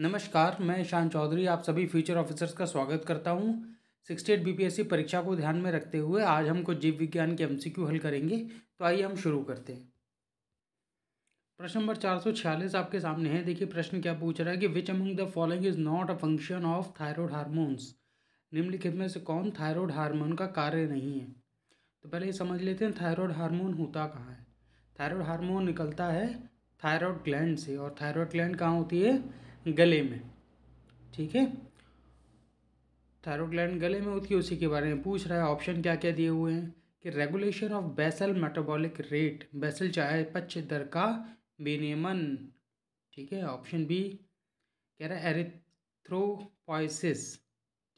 नमस्कार मैं ईशान चौधरी आप सभी फ्यूचर ऑफिसर्स का स्वागत करता हूं सिक्सटी एट बी परीक्षा को ध्यान में रखते हुए आज हम कुछ जीव विज्ञान के एमसीक्यू हल करेंगे तो आइए हम शुरू करते हैं प्रश्न नंबर चार सौ छियालीस आपके सामने है देखिए प्रश्न क्या पूछ रहा है कि which among the following is not a function of thyroid hormones निम्नलिखित में से कौन थायरॉयड हारमोन का कार्य नहीं है तो पहले ये समझ लेते हैं थायरॉयड हारमोन होता कहाँ है थायरॉयड हारमोन निकलता है थायरॉयड ग्लैंड से और थायरॉयड ग्लैंड कहाँ होती है गले में ठीक है थायरोड ग्लैंड गले में होती है उसी के बारे में पूछ रहा है ऑप्शन क्या क्या दिए हुए हैं कि regulation of basal metabolic rate basal चाहे पच्च दर का विनियमन ठीक है ऑप्शन बी कह रहा है एरिथ्रोपोइसिस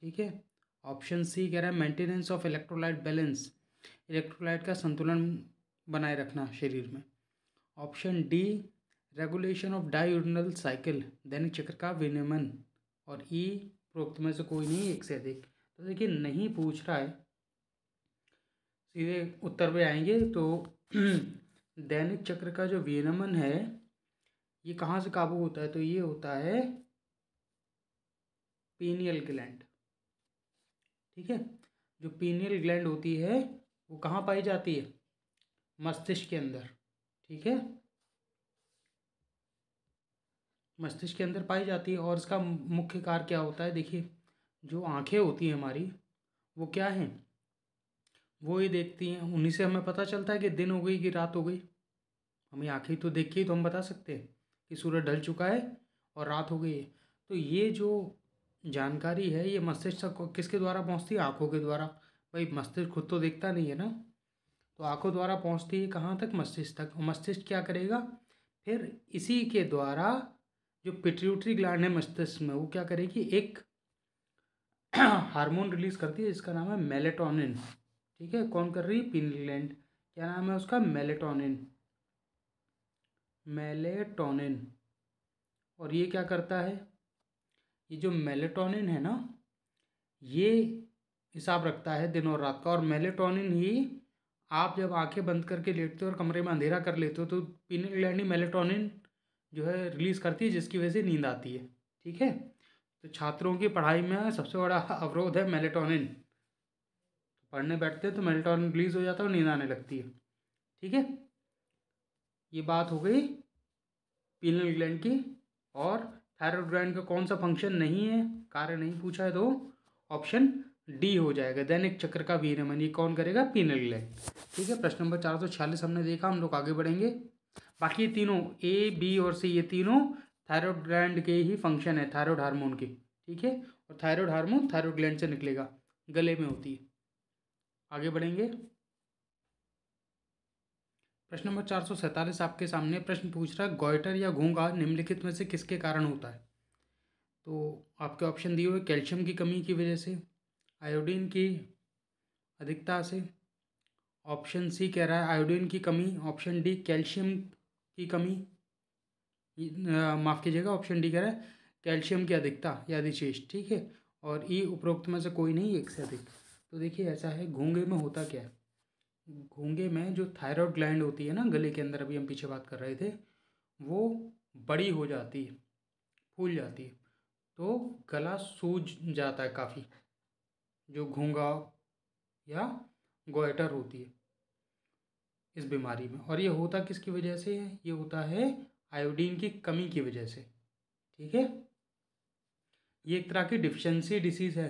ठीक है ऑप्शन सी कह रहा है maintenance of electrolyte balance electrolyte का संतुलन बनाए रखना शरीर में option D regulation of diurnal cycle दैनिक चक्र का विनियमन और ई e प्रोक्त में से कोई नहीं एक से अधिक तो देखिए नहीं पूछ रहा है सीधे उत्तर पे आएंगे तो दैनिक चक्र का जो विनियमन है ये कहाँ से काबू होता है तो ये होता है पीनियल ग्लैंड ठीक है जो पीनियल ग्लैंड होती है वो कहाँ पाई जाती है मस्तिष्क के अंदर ठीक है मस्तिष्क के अंदर पाई जाती है और इसका मुख्य कार्य क्या होता है देखिए जो आँखें होती हैं हमारी वो क्या हैं वो ये देखती हैं उन्हीं से हमें पता चलता है कि दिन हो गई कि रात हो गई हमें आँखें तो देखी तो हम बता सकते हैं कि सूरज ढल चुका है और रात हो गई है तो ये जो जानकारी है ये मस्तिष्क किसके द्वारा पहुँचती है आँखों के द्वारा भाई मस्तिष्क खुद तो देखता नहीं है ना तो आँखों द्वारा पहुँचती है कहाँ तक मस्तिष्क तक मस्तिष्क क्या करेगा फिर इसी के द्वारा जो पिट्यूटरी ग्लैंड है मस्तिष्क में वो क्या करेगी एक हार्मोन रिलीज करती है जिसका नाम है मेलेटोनिन ठीक है कौन कर रही है पिन ग्लैंड क्या नाम है उसका मेलेटोनिन मेलेटोनिन और ये क्या करता है ये जो मेलेटोनिन है ना ये हिसाब रखता है दिन और रात का और मेलेटोनिन ही आप जब आंखें बंद करके लेटते हो और कमरे में अंधेरा कर लेते हो तो पिन ग्लैंड ही मेलेटोनिन जो है रिलीज़ करती है जिसकी वजह से नींद आती है ठीक है तो छात्रों की पढ़ाई में सबसे बड़ा अवरोध है मेलेटोनिन पढ़ने बैठते हैं तो मेलेटोनिन रिलीज़ हो जाता है और नींद आने लगती है ठीक है ये बात हो गई पीनल ग्लैंड की और थायरोड ग्लैंड का कौन सा फंक्शन नहीं है कार्य नहीं पूछा है तो ऑप्शन डी हो जाएगा दैनिक चक्र का वीरमन ये कौन करेगा पीनल ग्लैंड ठीक है प्रश्न नंबर चार सौ छियालीस हमने देखा हम लोग आगे बढ़ेंगे बाकी ये तीनों ए बी और सी ये तीनों थायरॉयड ग्लैंड के ही फंक्शन है थायरॉयड हार्मोन के ठीक है और थायरॉयड हार्मोन थायरॉयड ग्लैंड से निकलेगा गले में होती है आगे बढ़ेंगे प्रश्न नंबर चार सौ सैंतालीस आपके सामने प्रश्न पूछ रहा है गोइटर या घोंगा निम्नलिखित में से किसके कारण होता है तो आपके ऑप्शन दिए हुए कैल्शियम की कमी की वजह से आयोडीन की अधिकता से ऑप्शन सी कह रहा है आयोडीन की कमी ऑप्शन डी कैल्शियम की कमी माफ़ कीजिएगा ऑप्शन डी कह रहा है कैल्शियम की अधिकता या अधिशेष ठीक है और ई e उपरोक्त में से कोई नहीं एक से अधिक तो देखिए ऐसा है घोंगे में होता क्या है घोंगे में जो थायराइड ग्लैंड होती है ना गले के अंदर अभी हम पीछे बात कर रहे थे वो बड़ी हो जाती है फूल जाती है तो गला सूज जाता है काफ़ी जो घोंगा या गोएटर होती है इस बीमारी में और ये होता किसकी वजह से है ये होता है आयोडीन की कमी की वजह से ठीक है ये एक तरह की डिफिशेंसी डिसीज़ है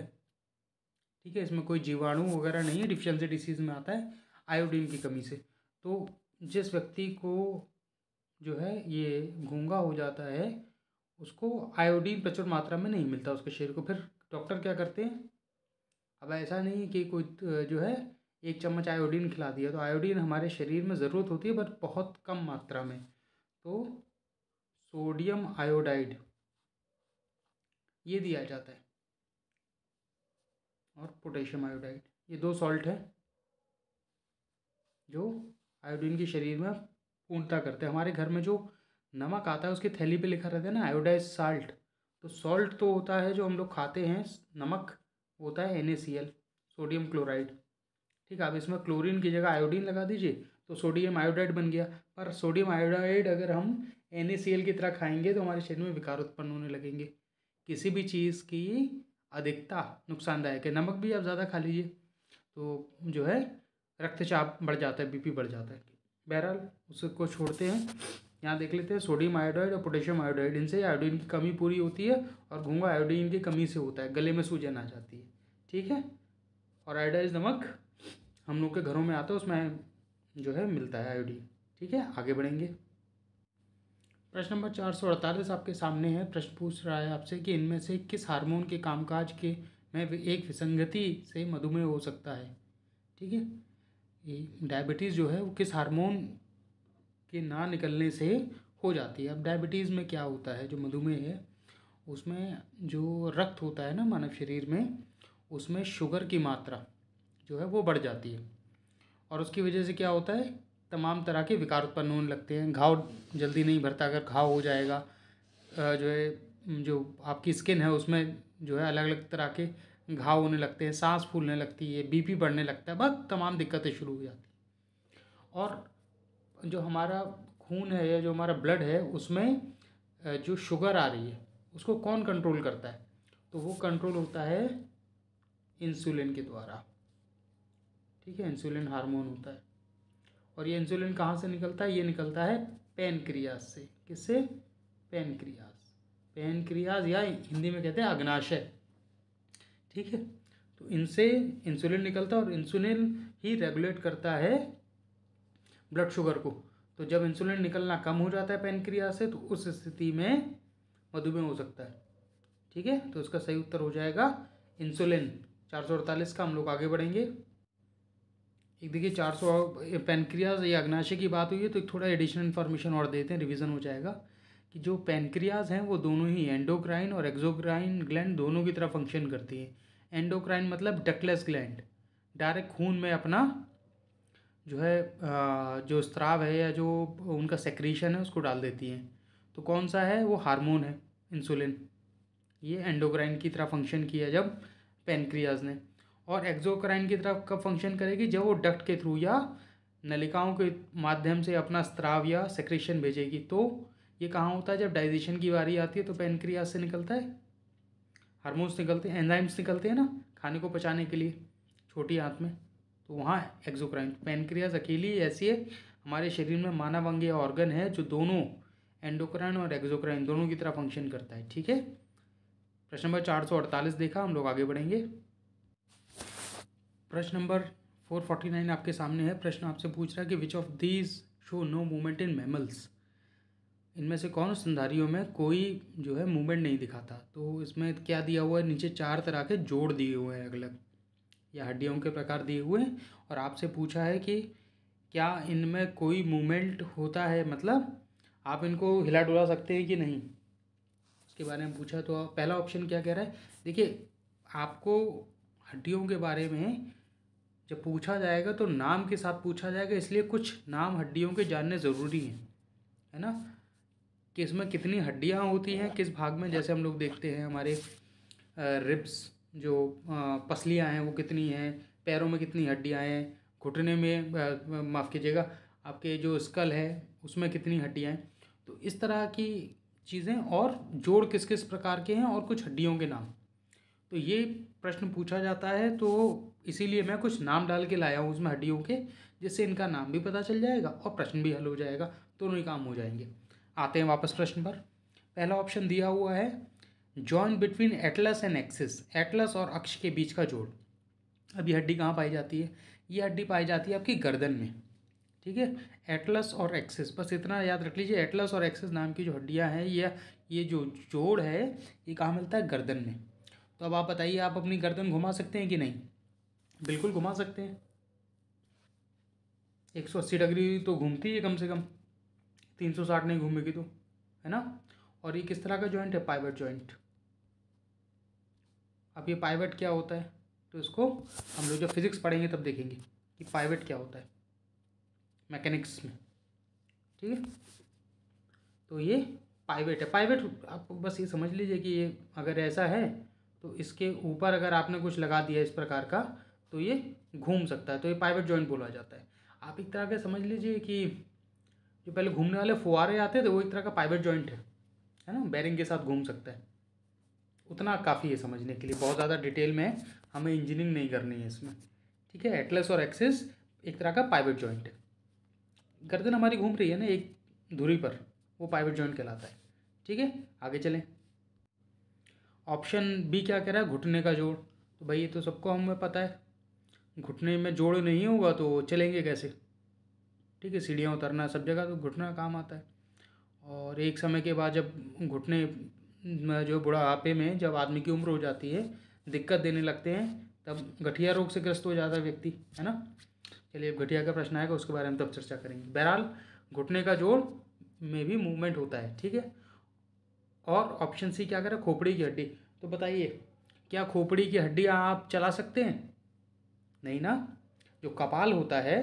ठीक है इसमें कोई जीवाणु वगैरह नहीं है डिफिशेंसी डिसीज़ में आता है आयोडीन की कमी से तो जिस व्यक्ति को जो है ये घूंगा हो जाता है उसको आयोडीन प्रचुर मात्रा में नहीं मिलता उसके शरीर को फिर डॉक्टर क्या करते हैं अब ऐसा नहीं कि कोई जो है एक चम्मच आयोडीन खिला दिया तो आयोडीन हमारे शरीर में ज़रूरत होती है बट बहुत कम मात्रा में तो सोडियम आयोडाइड ये दिया जाता है और पोटेशियम आयोडाइड ये दो सॉल्ट है जो आयोडीन के शरीर में पूर्णता करते हैं हमारे घर में जो नमक आता है उसकी थैली पे लिखा रहता है ना आयोडाइज साल्ट तो सॉल्ट तो होता है जो हम लोग खाते हैं नमक होता है एन सोडियम क्लोराइड ठीक है अब इसमें क्लोरीन की जगह आयोडीन लगा दीजिए तो सोडियम आयोडाइड बन गया पर सोडियम आयोडाइड अगर हम एन की तरह खाएंगे तो हमारे शरीर में विकार उत्पन्न होने लगेंगे किसी भी चीज़ की अधिकता नुकसानदायक है नमक भी आप ज़्यादा खा लीजिए तो जो है रक्तचाप बढ़ जाता है बीपी बढ़ जाता है बहरहाल उसको छोड़ते हैं यहाँ देख लेते हैं सोडियम आयोडाइड और पोटेशियम आयोडाइड इनसे आयोडीन की कमी पूरी होती है और घूंगा आयोडीन की कमी से होता है गले में सूजन आ जाती है ठीक है और आयोडाइज नमक हम लोग के घरों में आता है उसमें जो है मिलता है आई ठीक है आगे बढ़ेंगे प्रश्न नंबर चार सौ अड़तालीस आपके सामने है प्रश्न पूछ रहा है आपसे कि इनमें से किस हार्मोन के कामकाज के में एक विसंगति से मधुमेह हो सकता है ठीक है ये डायबिटीज़ जो है वो किस हार्मोन के ना निकलने से हो जाती है अब डायबिटीज़ में क्या होता है जो मधुमेह है उसमें जो रक्त होता है ना मानव शरीर में उसमें शुगर की मात्रा जो है वो बढ़ जाती है और उसकी वजह से क्या होता है तमाम तरह के विकार उत्पन्न होने लगते हैं घाव जल्दी नहीं भरता अगर घाव हो जाएगा जो है जो आपकी स्किन है उसमें जो है अलग अलग तरह के घाव होने लगते हैं सांस फूलने लगती है बीपी बढ़ने लगता है बस तमाम दिक्कतें शुरू हो जाती हैं और जो हमारा खून है या जो हमारा ब्लड है उसमें जो शुगर आ रही है उसको कौन कंट्रोल करता है तो वो कंट्रोल होता है इंसुलिन के द्वारा ठीक है इंसुलिन हार्मोन होता है और ये इंसुलिन कहाँ से निकलता है ये निकलता है पेनक्रियाज से किससे पेनक्रियाज पेनक्रियाज या हिंदी में कहते हैं अग्नाशय ठीक है तो इनसे इंसुलिन निकलता है और इंसुलिन ही रेगुलेट करता है ब्लड शुगर को तो जब इंसुलिन निकलना कम हो जाता है पेनक्रिया से तो उस स्थिति में मधुमेह हो सकता है ठीक है तो इसका सही उत्तर हो जाएगा इंसुलिन चार सौ अड़तालीस का हम लोग आगे बढ़ेंगे एक देखिए चार सौ पेनक्रियाज या अग्नाशय की बात हुई है तो एक थोड़ा एडिशनल इन्फॉर्मेशन और देते हैं रिविज़न हो जाएगा कि जो पेनक्रियाज हैं वो दोनों ही एंडोक्राइन और एक्जोक्राइन ग्लैंड दोनों की तरह फंक्शन करती हैं एंडोक्राइन मतलब डकलेस ग्लैंड डायरेक्ट खून में अपना जो है जो स्त्राव है या जो उनका सेक्रीशन है उसको डाल देती हैं तो कौन सा है वो हार्मोन है इंसुलिन ये एंडोक्राइन की तरह फंक्शन किया जब पेनक्रियाज ने और एक्जोक्राइन की तरफ कब फंक्शन करेगी जब वो डक्ट के थ्रू या नलिकाओं के माध्यम से अपना स्त्राव या सेक्रेशन भेजेगी तो ये कहाँ होता है जब डाइजेशन की बारी आती है तो पेनक्रियाज से निकलता है हारमोन्स निकलते हैं एंजाइम्स निकलते हैं ना खाने को पचाने के लिए छोटी आँख में तो वहाँ एक्जोक्राइन पेनक्रियाज अकेली ऐसी है हमारे शरीर में मानव अंग ऑर्गन है जो दोनों एंडोक्राइन और एक्जोक्राइन दोनों की तरह फंक्शन करता है ठीक है प्रश्न नंबर चार सौ अड़तालीस देखा हम लोग आगे बढ़ेंगे प्रश्न नंबर फोर फोर्टी नाइन आपके सामने है प्रश्न आपसे पूछ रहा है कि which of these show no movement in mammals इनमें से कौन संधारियों में कोई जो है मूवमेंट नहीं दिखाता तो इसमें क्या दिया हुआ है नीचे चार तरह के जोड़ दिए हुए हैं अलग अलग या हड्डियों के प्रकार दिए हुए हैं और आपसे पूछा है कि क्या इनमें कोई मूवमेंट होता है मतलब आप इनको हिला डुला सकते हैं कि नहीं इसके बारे में पूछा तो पहला ऑप्शन क्या कह रहा है देखिए आपको हड्डियों के बारे में जब पूछा जाएगा तो नाम के साथ पूछा जाएगा इसलिए कुछ नाम हड्डियों के जानने ज़रूरी हैं है ना कि इसमें कितनी हड्डियाँ होती हैं किस भाग में जैसे हम लोग देखते हैं हमारे रिब्स जो पसलियाँ हैं वो कितनी हैं पैरों में कितनी हड्डियाँ हैं घुटने में माफ़ कीजिएगा आपके जो स्कल है उसमें कितनी हड्डियाँ हैं तो इस तरह की चीज़ें और जोड़ किस किस प्रकार के हैं और कुछ हड्डियों के नाम तो ये प्रश्न पूछा जाता है तो इसीलिए मैं कुछ नाम डाल के लाया हूँ उसमें हड्डियों के जिससे इनका नाम भी पता चल जाएगा और प्रश्न भी हल हो जाएगा दोनों ही काम हो जाएंगे आते हैं वापस प्रश्न पर पहला ऑप्शन दिया हुआ है join between atlas and axis atlas और अक्ष के बीच का जोड़ अब ये हड्डी कहाँ पाई जाती है ये हड्डी पाई जाती है आपकी गर्दन में ठीक है एटलस और एक्सिस बस इतना याद रख लीजिए एटलस और एक्सिस नाम की जो हड्डियाँ हैं ये ये जो जोड़ है ये कहाँ मिलता है गर्दन में तो अब आप बताइए आप अपनी गर्दन घुमा सकते हैं कि नहीं बिल्कुल घुमा सकते हैं एक सौ अस्सी डिग्री तो घूमती है कम से कम तीन सौ साठ नहीं घूमेगी तो है ना और ये किस तरह का जॉइंट है पाइवेट जॉइंट अब ये पाइवेट क्या होता है तो इसको हम लोग जब फिज़िक्स पढ़ेंगे तब देखेंगे कि पाइवेट क्या होता है मैकेनिक्स में ठीक है तो ये पाइवेट है पाइवेट आप बस ये समझ लीजिए कि ये अगर ऐसा है तो इसके ऊपर अगर आपने कुछ लगा दिया इस प्रकार का तो ये घूम सकता है तो ये पाइवेट जॉइंट बोला जाता है आप एक तरह का समझ लीजिए कि जो पहले घूमने वाले फुहारे आते थे वो एक तरह का पाइवेट जॉइंट है है ना बैरिंग के साथ घूम सकता है उतना काफ़ी है समझने के लिए बहुत ज़्यादा डिटेल में हमें इंजीनियरिंग नहीं करनी है इसमें ठीक है एटलस और एक्सेस एक तरह का पाइवेट जॉइंट है गर्दन हमारी घूम रही है ना एक धुरी पर वो पाइवेट जॉइंट कहलाता है ठीक है आगे चलें ऑप्शन बी क्या कह रहा है घुटने का जोड़ तो भाई ये तो सबको हमें पता है घुटने में जोड़ नहीं होगा तो चलेंगे कैसे ठीक है सीढ़ियाँ उतरना सब जगह तो घुटना काम आता है और एक समय के बाद जब घुटने जो बुढ़ापे में जब आदमी की उम्र हो जाती है दिक्कत देने लगते हैं तब गठिया रोग से ग्रस्त हो जाता है व्यक्ति है ना चलिए गठिया का प्रश्न आएगा उसके बारे में तब चर्चा करेंगे बहरहाल घुटने का जोड़ में भी मूवमेंट होता है ठीक है और ऑप्शन सी क्या करें खोपड़ी की हड्डी तो बताइए क्या खोपड़ी की हड्डी आप चला सकते हैं नहीं ना जो कपाल होता है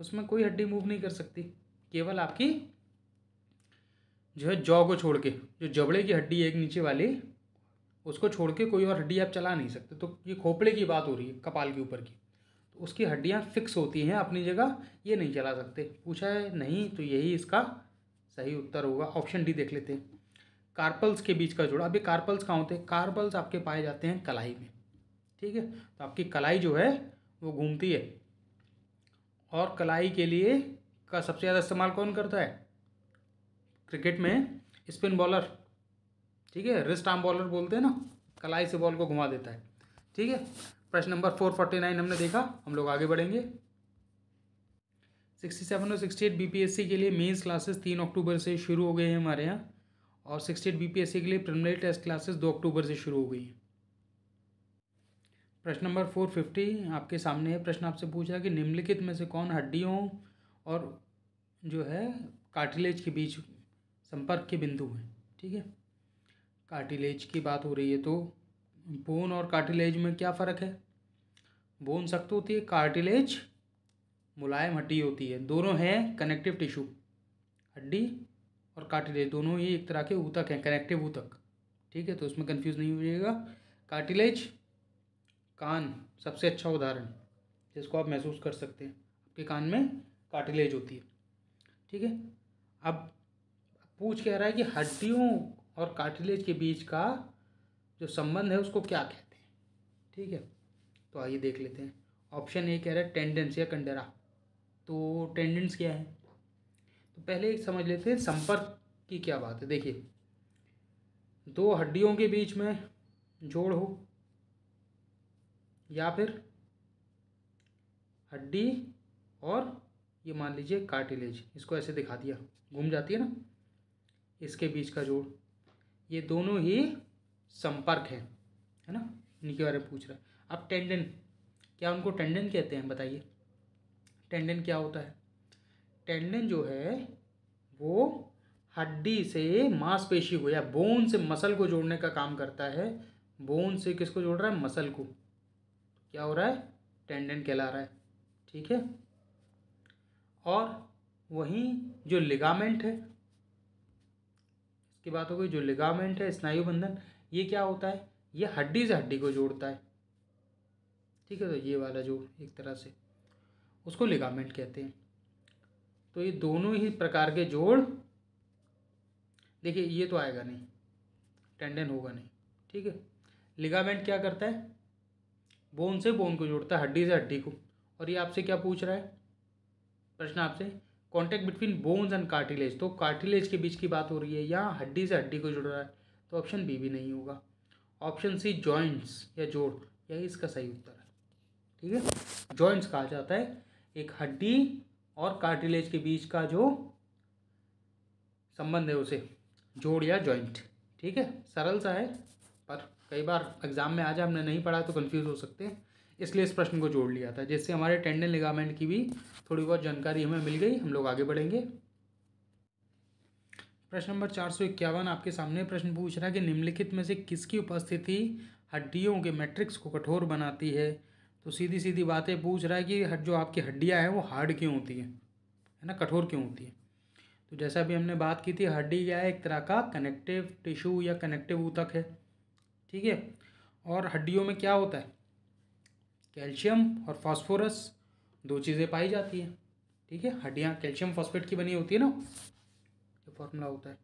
उसमें कोई हड्डी मूव नहीं कर सकती केवल आपकी जो है जौ को छोड़ के जो जबड़े की हड्डी है एक नीचे वाली उसको छोड़ के कोई और हड्डी आप चला नहीं सकते तो ये खोपड़े की बात हो रही है कपाल के ऊपर की तो उसकी हड्डियाँ फिक्स होती हैं अपनी जगह ये नहीं चला सकते पूछा है नहीं तो यही इसका सही उत्तर होगा ऑप्शन डी देख लेते हैं कार्पल्स के बीच का जोड़ा अभी कार्पल्स कहाँ होते हैं कार्पल्स आपके पाए जाते हैं कलाई में ठीक है तो आपकी कलाई जो है वो घूमती है और कलाई के लिए का सबसे ज़्यादा इस्तेमाल कौन करता है क्रिकेट में स्पिन बॉलर ठीक है रिस्ट आर्म बॉलर बोलते हैं ना कलाई से बॉल को घुमा देता है ठीक है प्रश्न नंबर फोर फोर्टी नाइन हमने देखा हम लोग आगे बढ़ेंगे सिक्सटी सेवन और sixty eight B P S C के लिए मेंस क्लासेस तीन अक्टूबर से शुरू हो गए हैं हमारे यहाँ और sixty eight B P S C के लिए प्रिलिमिनरी टेस्ट क्लासेस दो अक्टूबर से शुरू हो गई हैं प्रश्न नंबर फोर फिफ्टी आपके सामने है प्रश्न आपसे पूछा कि निम्नलिखित में से कौन हड्डियों और जो है कार्टिलेज के बीच संपर्क के बिंदु हैं ठीक है कार्टिलेज की बात हो रही है तो बोन और कार्टिलेज में क्या फ़र्क है बोन सख्त होती है कार्टिलेज मुलायम हड्डी होती है दोनों हैं कनेक्टिव टिश्यू हड्डी और कार्टिलेज दोनों ही एक तरह के ऊतक हैं कनेक्टिव ऊतक ठीक है तो उसमें कन्फ्यूज़ नहीं होइएगा कार्टिलेज कान सबसे अच्छा उदाहरण जिसको आप महसूस कर सकते हैं आपके कान में कार्टिलेज होती है ठीक है अब पूछ कह रहा है कि हड्डियों और कार्टिलेज के बीच का जो संबंध है उसको क्या कहते हैं ठीक है तो आइए देख लेते हैं ऑप्शन ए कह रहा है टेंडेंस या कंडरा तो टेंडेंस क्या है तो पहले समझ लेते हैं संपर्क की क्या बात है देखिए दो हड्डियों के बीच में जोड़ हो या फिर हड्डी और ये मान लीजिए कार्टिलेज इसको ऐसे दिखा दिया घूम जाती है ना इसके बीच का जोड़ ये दोनों ही संपर्क है है ना इनके बारे में पूछ रहा है अब टेंडन क्या उनको टेंडन कहते हैं बताइए टेंडन क्या होता है टेंडन जो है वो हड्डी से मांसपेशी को या बोन से मसल को जोड़ने का काम करता है बोन से किसको जोड़ रहा है मसल को क्या हो रहा है टेंडन कहला रहा है ठीक है और वहीं जो लिगामेंट है इसकी बात हो गई जो लिगामेंट है स्नायु बंधन ये क्या होता है ये हड्डी से हड्डी को जोड़ता है ठीक है तो ये वाला जोड़ एक तरह से उसको लिगामेंट कहते हैं तो ये दोनों ही प्रकार के जोड़ देखिए ये तो आएगा नहीं टेंडन होगा नहीं ठीक है लिगामेंट क्या करता है बोन से बोन को जोड़ता है हड्डी से हड्डी को और ये आपसे क्या पूछ रहा है प्रश्न आपसे contact between bones and cartilage तो कार्टिलेज के बीच की बात हो रही है या हड्डी से हड्डी को जुड़ रहा है तो ऑप्शन बी भी नहीं होगा ऑप्शन सी जॉइंट्स या जोड़ यही इसका सही उत्तर है ठीक है जॉइंट्स कहा जाता है एक हड्डी और कार्टिलेज के बीच का जो संबंध है उसे जोड़ या जॉइंट ठीक है सरल सा है पर कई बार एग्ज़ाम में आ जाए हमने नहीं पढ़ा तो कन्फ्यूज़ हो सकते हैं इसलिए इस प्रश्न को जोड़ लिया था जिससे हमारे टेंडन लिगामेंट की भी थोड़ी बहुत जानकारी हमें मिल गई हम लोग आगे बढ़ेंगे प्रश्न नंबर चार सौ इक्यावन आपके सामने प्रश्न पूछ रहा है कि निम्नलिखित में से किसकी उपस्थिति हड्डियों के मैट्रिक्स को कठोर बनाती है तो सीधी सीधी बातें पूछ रहा है कि जो आपकी हड्डियाँ हैं वो हार्ड क्यों होती हैं है ना कठोर क्यों होती हैं तो जैसा भी हमने बात की थी हड्डी क्या है एक तरह का कनेक्टिव टिश्यू या कनेक्टिव ऊतक है ठीक है और हड्डियों में क्या होता है कैल्शियम और फास्फोरस दो चीज़ें पाई जाती हैं ठीक है हड्डियाँ कैल्शियम फॉस्फेट की बनी होती है ना ये फॉर्मूला होता है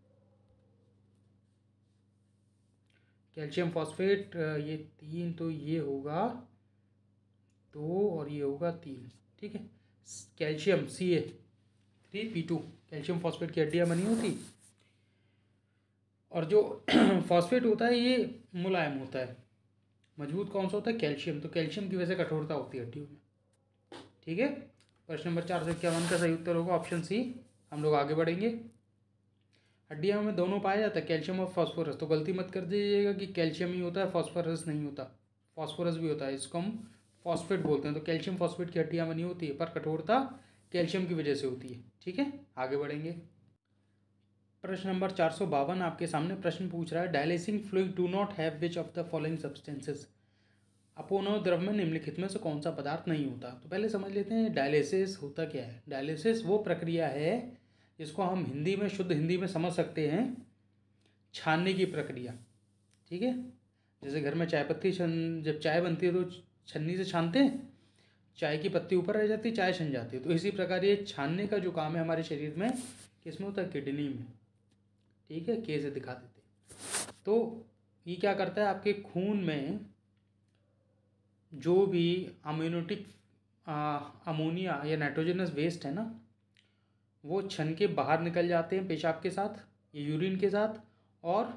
कैल्शियम फॉस्फेट ये तीन तो ये होगा दो और ये होगा तीन ठीक है calcium C A three P two calcium phosphate की हड्डियाँ बनी होती और जो फॉस्फेट होता है ये मुलायम होता है मजबूत कौन सा होता है कैल्शियम तो कैल्शियम की वजह से कठोरता होती है हड्डियों में ठीक है प्रश्न नंबर चार सौ इक्यावन का सही उत्तर होगा ऑप्शन सी हम लोग आगे बढ़ेंगे हड्डियाँ में दोनों पाया जाता है कैल्शियम और फॉस्फोरस तो गलती मत कर दीजिएगा कि कैल्शियम ही होता है फॉस्फोरस नहीं होता फॉस्फोरस भी होता है इसको हम फॉस्फेट बोलते हैं तो कैल्शियम फॉस्फेट की हड्डियाँ बनी होती है पर कठोरता कैल्शियम की वजह से होती है ठीक है आगे बढ़ेंगे प्रश्न नंबर चार सौ बावन आपके सामने प्रश्न पूछ रहा है dialysing fluid do not have which of the following substances अपोनो द्रव में निम्नलिखित में से कौन सा पदार्थ नहीं होता तो पहले समझ लेते हैं डायलिसिस होता क्या है डायलिसिस वो प्रक्रिया है जिसको हम हिंदी में शुद्ध हिंदी में समझ सकते हैं छानने की प्रक्रिया ठीक है जैसे घर में चाय पत्ती छन जब चाय बनती है तो छन्नी से छानते हैं चाय की पत्ती ऊपर रह जाती है चाय छन जाती है तो इसी प्रकार ये छानने का जो काम है हमारे शरीर में किसमें होता है किडनी में ठीक है के से दिखा देते तो ये क्या करता है आपके खून में जो भी अम्यूनिटिक अमोनिया या नाइट्रोजनस वेस्ट है ना वो छन के बाहर निकल जाते हैं पेशाब के साथ या यूरिन के साथ और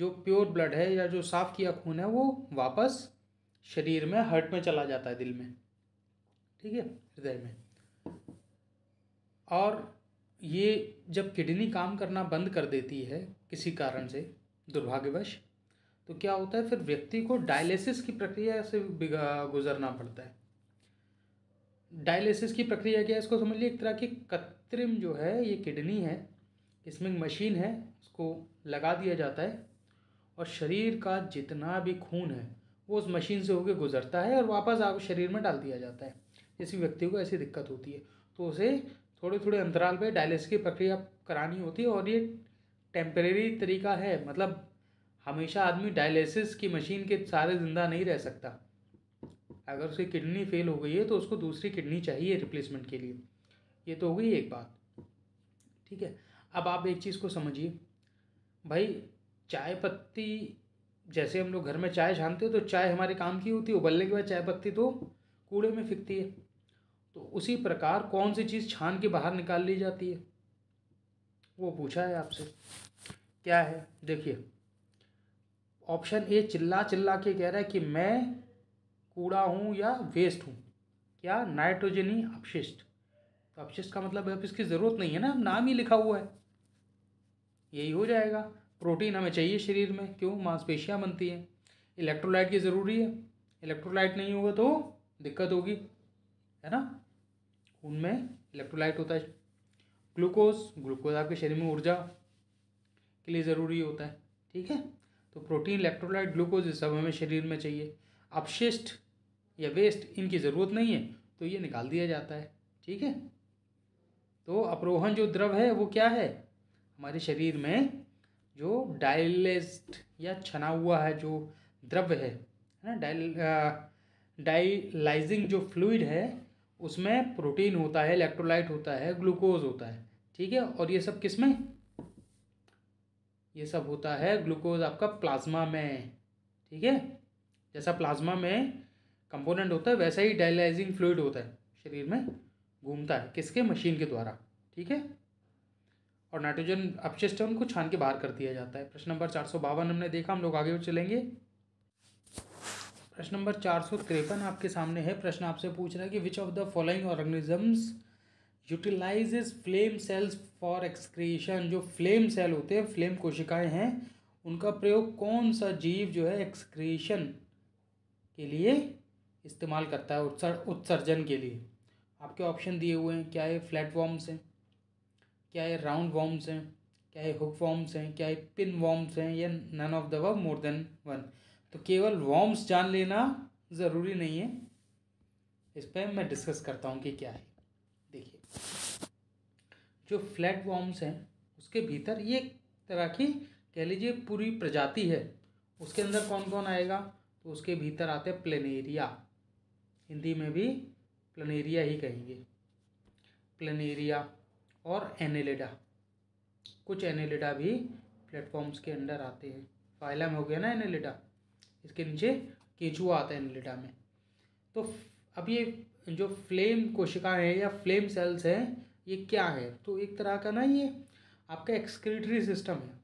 जो प्योर ब्लड है या जो साफ़ किया खून है वो वापस शरीर में हर्ट में चला जाता है दिल में ठीक है हृदय में और ये जब किडनी काम करना बंद कर देती है किसी कारण से दुर्भाग्यवश तो क्या होता है फिर व्यक्ति को डायलिसिस की प्रक्रिया से गुजरना पड़ता है डायलिसिस की प्रक्रिया क्या है इसको समझ लीजिए एक तरह की कृत्रिम जो है ये किडनी है इसमें मशीन है उसको लगा दिया जाता है और शरीर का जितना भी खून है वो उस मशीन से होकर गुजरता है और वापस आप शरीर में डाल दिया जाता है किसी व्यक्ति को ऐसी दिक्कत होती है तो उसे थोड़े थोड़े अंतराल पे डायलिसिस की प्रक्रिया करानी होती है और ये टेम्परेरी तरीका है मतलब हमेशा आदमी डायलिसिस की मशीन के सारे ज़िंदा नहीं रह सकता अगर उसकी किडनी फेल हो गई है तो उसको दूसरी किडनी चाहिए रिप्लेसमेंट के लिए ये तो हो गई एक बात ठीक है अब आप एक चीज़ को समझिए भाई चाय पत्ती जैसे हम लोग घर में चाय छानते हो तो चाय हमारे काम की होती है उबलने के बाद चाय पत्ती तो कूड़े में फिकती है तो उसी प्रकार कौन सी चीज़ छान के बाहर निकाल ली जाती है वो पूछा है आपसे क्या है देखिए ऑप्शन ए चिल्ला चिल्ला के कह रहा है कि मैं कूड़ा हूँ या वेस्ट हूँ क्या नाइट्रोजनी अपशिष्ट तो अपशिष्ट का मतलब अब इसकी ज़रूरत नहीं है ना नाम ही लिखा हुआ है यही हो जाएगा प्रोटीन हमें चाहिए शरीर में क्यों मांसपेशियाँ बनती हैं इलेक्ट्रोलाइट की ज़रूरी है इलेक्ट्रोलाइट नहीं होगा तो दिक्कत होगी है ना उनमें इलेक्ट्रोलाइट होता है ग्लूकोज ग्लूकोज आपके शरीर में ऊर्जा के लिए ज़रूरी होता है ठीक है तो प्रोटीन इलेक्ट्रोलाइट ग्लूकोज सब हमें शरीर में चाहिए अपशिष्ट या वेस्ट इनकी ज़रूरत नहीं है तो ये निकाल दिया जाता है ठीक है तो अपरोहन जो द्रव है वो क्या है हमारे शरीर में जो डायलेस्ट या छना हुआ है जो द्रव्य है है ना डाइल डाइलाइजिंग जो फ्लूड है उसमें प्रोटीन होता है इलेक्ट्रोलाइट होता है ग्लूकोज होता है ठीक है और ये सब किस में ये सब होता है ग्लूकोज आपका प्लाज्मा में ठीक है जैसा प्लाज्मा में कंपोनेंट होता है वैसा ही डायलाइजिंग फ्लूड होता है शरीर में घूमता है किसके मशीन के द्वारा ठीक है और नाइट्रोजन अपशिष्ट है उनको छान के बाहर कर दिया जाता है प्रश्न नंबर चार सौ बावन हमने देखा हम लोग आगे चलेंगे प्रश्न नंबर चार सौ तिरपन आपके सामने है प्रश्न आपसे पूछ रहा है कि which of the following organisms utilize flame cells for excretion जो फ्लेम सेल होते हैं फ्लेम कोशिकाएं हैं उनका प्रयोग कौन सा जीव जो है एक्सक्रीशन के लिए इस्तेमाल करता है उत्सर्जन के लिए आपके ऑप्शन दिए हुए हैं क्या ये फ्लैट वॉम्स हैं क्या ये राउंड वॉम्स हैं क्या ये हुक वॉम्स हैं क्या ये पिन वॉम्स हैं या नन ऑफ द व मोर देन वन तो केवल वॉर्म्स जान लेना ज़रूरी नहीं है इस पर मैं डिस्कस करता हूँ कि क्या है देखिए जो फ्लैट वॉर्म्स हैं उसके भीतर ये तरह की कह लीजिए पूरी प्रजाति है उसके अंदर कौन कौन आएगा तो उसके भीतर आते हैं प्लेनेरिया हिंदी में भी प्लेनेरिया ही कहेंगे प्लेनेरिया और एनेलेडा कुछ एनेलेडा भी प्लेटफॉर्म्स के अंडर आते हैं फाइलम हो गया ना एनेलिडा इसके नीचे केचुआ आता है एनलिटा में तो अब ये जो फ्लेम कोशिकाएं हैं या फ्लेम सेल्स हैं ये क्या है तो एक तरह का ना ये आपका एक्सक्रीटरी सिस्टम है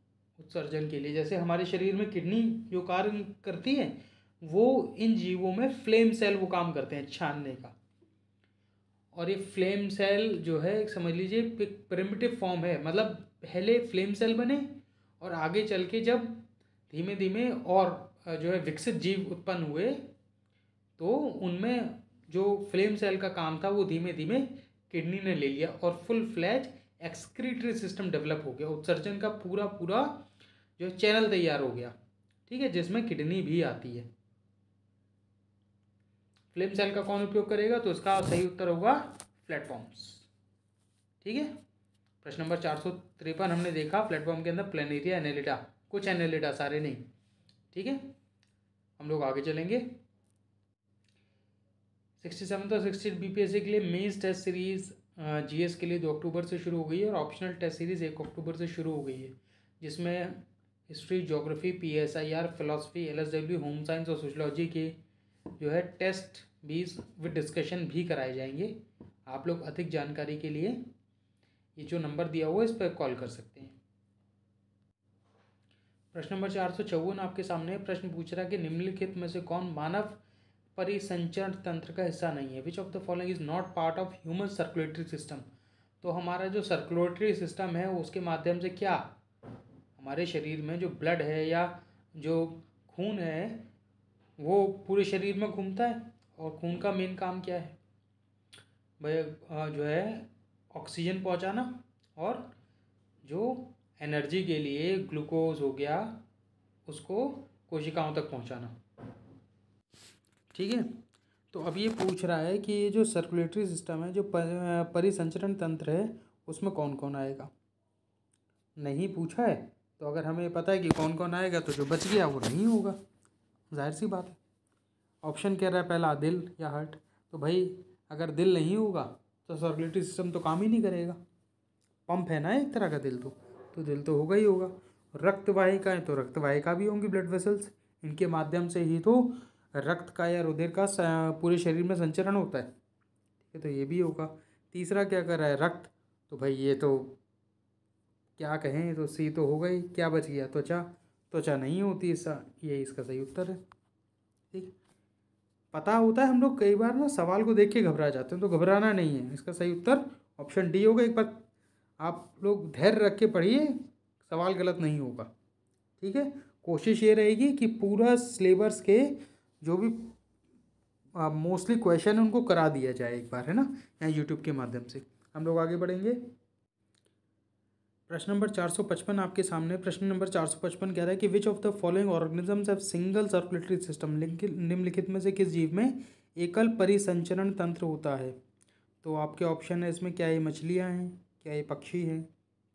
उत्सर्जन के लिए जैसे हमारे शरीर में किडनी जो कार्य करती है वो इन जीवों में फ्लेम सेल वो काम करते हैं छानने का और ये फ्लेम सेल जो है समझ लीजिए प्रिमिटिव फॉर्म है मतलब पहले फ्लेम सेल बने और आगे चल के जब धीमे धीमे और जो है विकसित जीव उत्पन्न हुए तो उनमें जो फ्लेम सेल का काम था वो धीमे धीमे किडनी ने ले लिया और full fledged excretory system develop हो गया उत्सर्जन का पूरा पूरा जो चैनल तैयार हो गया ठीक है जिसमें किडनी भी आती है फ्लेम सेल का कौन उपयोग करेगा तो इसका सही उत्तर होगा प्लेटफॉर्म्स ठीक है प्रश्न नंबर चार सौ तिरपन हमने देखा प्लेटफॉर्म के अंदर प्लेनेरिया एनेलिटा कुछ एनेलिटा सारे नहीं ठीक है हम लोग आगे चलेंगे सिक्सटी सेवन और सिक्सटी बी सी के लिए मेन्स टेस्ट सीरीज़ जीएस के लिए दो अक्टूबर से शुरू हो गई है और ऑप्शनल टेस्ट सीरीज़ एक अक्टूबर से शुरू हो गई है जिसमें history geography P S I R philosophy L S W home science और सोशलॉजी के जो है टेस्ट भी विद डिस्कशन भी कराए जाएंगे आप लोग अधिक जानकारी के लिए ये जो नंबर दिया हुआ है इस पर कॉल कर सकते हैं प्रश्न नंबर चार सौ चौवन आपके सामने प्रश्न पूछ रहा है कि निम्नलिखित में से कौन मानव परिसंचरण तंत्र का हिस्सा नहीं है which of the following is not part of human circulatory system तो हमारा जो सर्कुलेटरी सिस्टम है उसके माध्यम से क्या हमारे शरीर में जो ब्लड है या जो खून है वो पूरे शरीर में घूमता है और खून का मेन काम क्या है भाई जो है ऑक्सीजन पहुंचाना और जो एनर्जी के लिए ग्लूकोज हो गया उसको कोशिकाओं तक पहुंचाना ठीक है तो अब ये पूछ रहा है कि ये जो सर्कुलेटरी सिस्टम है जो परिसंचरण तंत्र है उसमें कौन कौन आएगा नहीं पूछा है तो अगर हमें पता है कि कौन कौन आएगा तो जो बच गया वो नहीं होगा जाहिर सी बात है ऑप्शन कह रहा है पहला दिल या हार्ट तो भाई अगर दिल नहीं होगा तो सर्कुलेटरी सिस्टम तो काम ही नहीं करेगा पंप है ना एक तरह का दिल तो तो दिल तो होगा ही होगा है तो रक्तवाहिका भी होंगी ब्लड वेसल्स इनके माध्यम से ही तो रक्त का या रुधिर का पूरे शरीर में संचरण होता है ठीक है तो ये भी होगा तीसरा क्या कर रहा है रक्त तो भाई ये तो क्या कहें तो सी तो हो गई क्या बच गया त्वचा त्वचा नहीं होती इसका ये इसका सही उत्तर है ठीक पता होता है हम लोग कई बार ना सवाल को देख के घबरा जाते हैं तो घबराना नहीं है इसका सही उत्तर ऑप्शन डी होगा एक बार आप लोग धैर्य रख के पढ़िए सवाल गलत नहीं होगा ठीक है कोशिश ये रहेगी कि पूरा सिलेबस के जो भी मोस्टली क्वेश्चन है उनको करा दिया जाए एक बार है ना यहाँ यूट्यूब के माध्यम से हम लोग आगे बढ़ेंगे प्रश्न नंबर चार सौ पचपन आपके सामने प्रश्न नंबर चार सौ पचपन कह रहा है कि which of the following organisms have single circulatory system निम्नलिखित में से किस जीव में एकल परिसंचरण तंत्र होता है तो आपके ऑप्शन है इसमें क्या ये मछलियाँ हैं क्या ये पक्षी हैं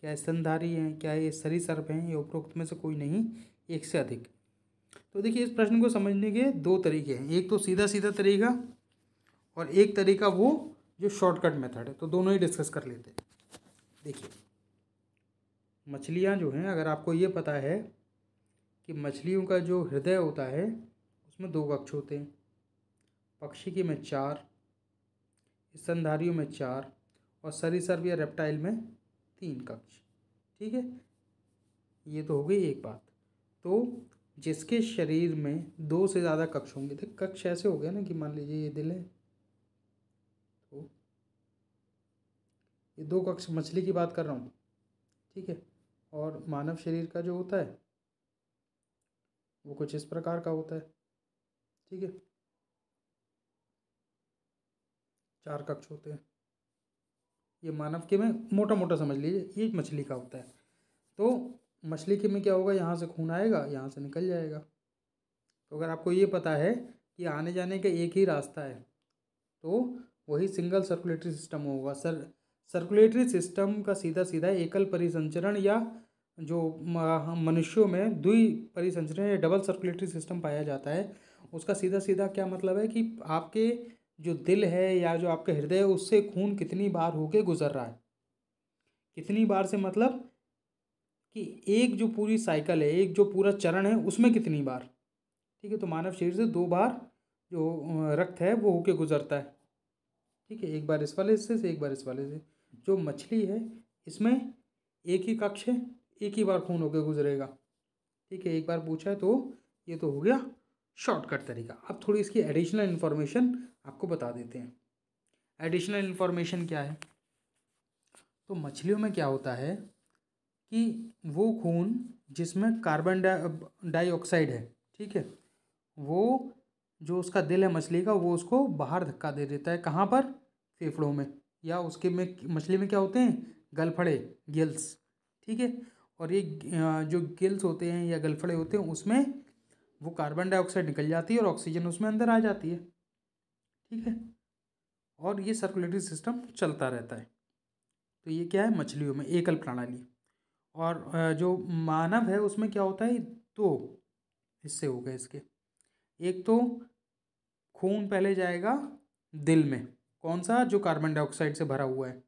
क्या ये स्तनधारी हैं क्या ये सरी सर्प हैं ये उपरोक्त में से कोई नहीं एक से अधिक तो देखिए इस प्रश्न को समझने के दो तरीके हैं एक तो सीधा सीधा तरीका और एक तरीका वो जो शॉर्टकट मेथड है तो दोनों ही डिस्कस कर लेते हैं देखिए मछलियाँ जो हैं अगर आपको ये पता है कि मछलियों का जो हृदय होता है उसमें दो कक्ष होते हैं पक्षी के में चार स्तनधारियों में चार और सरीसर्व या रेप्टाइल में तीन कक्ष ठीक है ये तो हो गई एक बात तो जिसके शरीर में दो से ज़्यादा कक्ष होंगे तो कक्ष ऐसे हो गया ना कि मान लीजिए ये दिल है तो ये दो कक्ष मछली की बात कर रहा हूँ ठीक है और मानव शरीर का जो होता है वो कुछ इस प्रकार का होता है ठीक है चार कक्ष होते हैं ये मानव के में मोटा मोटा समझ लीजिए ये मछली का होता है तो मछली के में क्या होगा यहाँ से खून आएगा यहाँ से निकल जाएगा तो अगर आपको ये पता है कि आने जाने का एक ही रास्ता है तो वही सिंगल सर्कुलेटरी सिस्टम होगा सर सर्कुलेटरी सिस्टम का सीधा सीधा एकल परिसंचरण या जो मनुष्यों में द्वि परिसंचरण या डबल सर्कुलेटरी सिस्टम पाया जाता है उसका सीधा सीधा क्या मतलब है कि आपके जो दिल है या जो आपका हृदय है उससे खून कितनी बार होके गुजर रहा है कितनी बार से मतलब कि एक जो पूरी साइकिल है एक जो पूरा चरण है उसमें कितनी बार ठीक है तो मानव शरीर से दो बार जो रक्त है वो होके गुजरता है ठीक है एक बार इस वाले हिस्से से एक बार इस वाले से जो मछली है इसमें एक ही कक्ष है एक ही बार खून होके गुजरेगा ठीक है एक बार पूछा है तो ये तो हो गया शॉर्टकट तरीका अब थोड़ी इसकी एडिशनल इन्फॉर्मेशन आपको बता देते हैं एडिशनल इन्फॉर्मेशन क्या है तो मछलियों में क्या होता है कि वो खून जिसमें कार्बन डाइऑक्साइड है ठीक है वो जो उसका दिल है मछली का वो उसको बाहर धक्का दे देता है कहाँ पर फेफड़ों में या उसके में मछली में क्या होते हैं गलफड़े गिल्स ठीक है और ये जो गिल्स होते हैं या गलफड़े होते हैं उसमें वो कार्बन डाइऑक्साइड निकल जाती है और ऑक्सीजन उसमें अंदर आ जाती है ठीक है और ये सर्कुलेटरी सिस्टम चलता रहता है तो ये क्या है मछलियों में एकल प्रणाली और जो मानव है उसमें क्या होता है दो हिस्से हो गए इसके एक तो खून पहले जाएगा दिल में कौन सा जो कार्बन डाइऑक्साइड से भरा हुआ है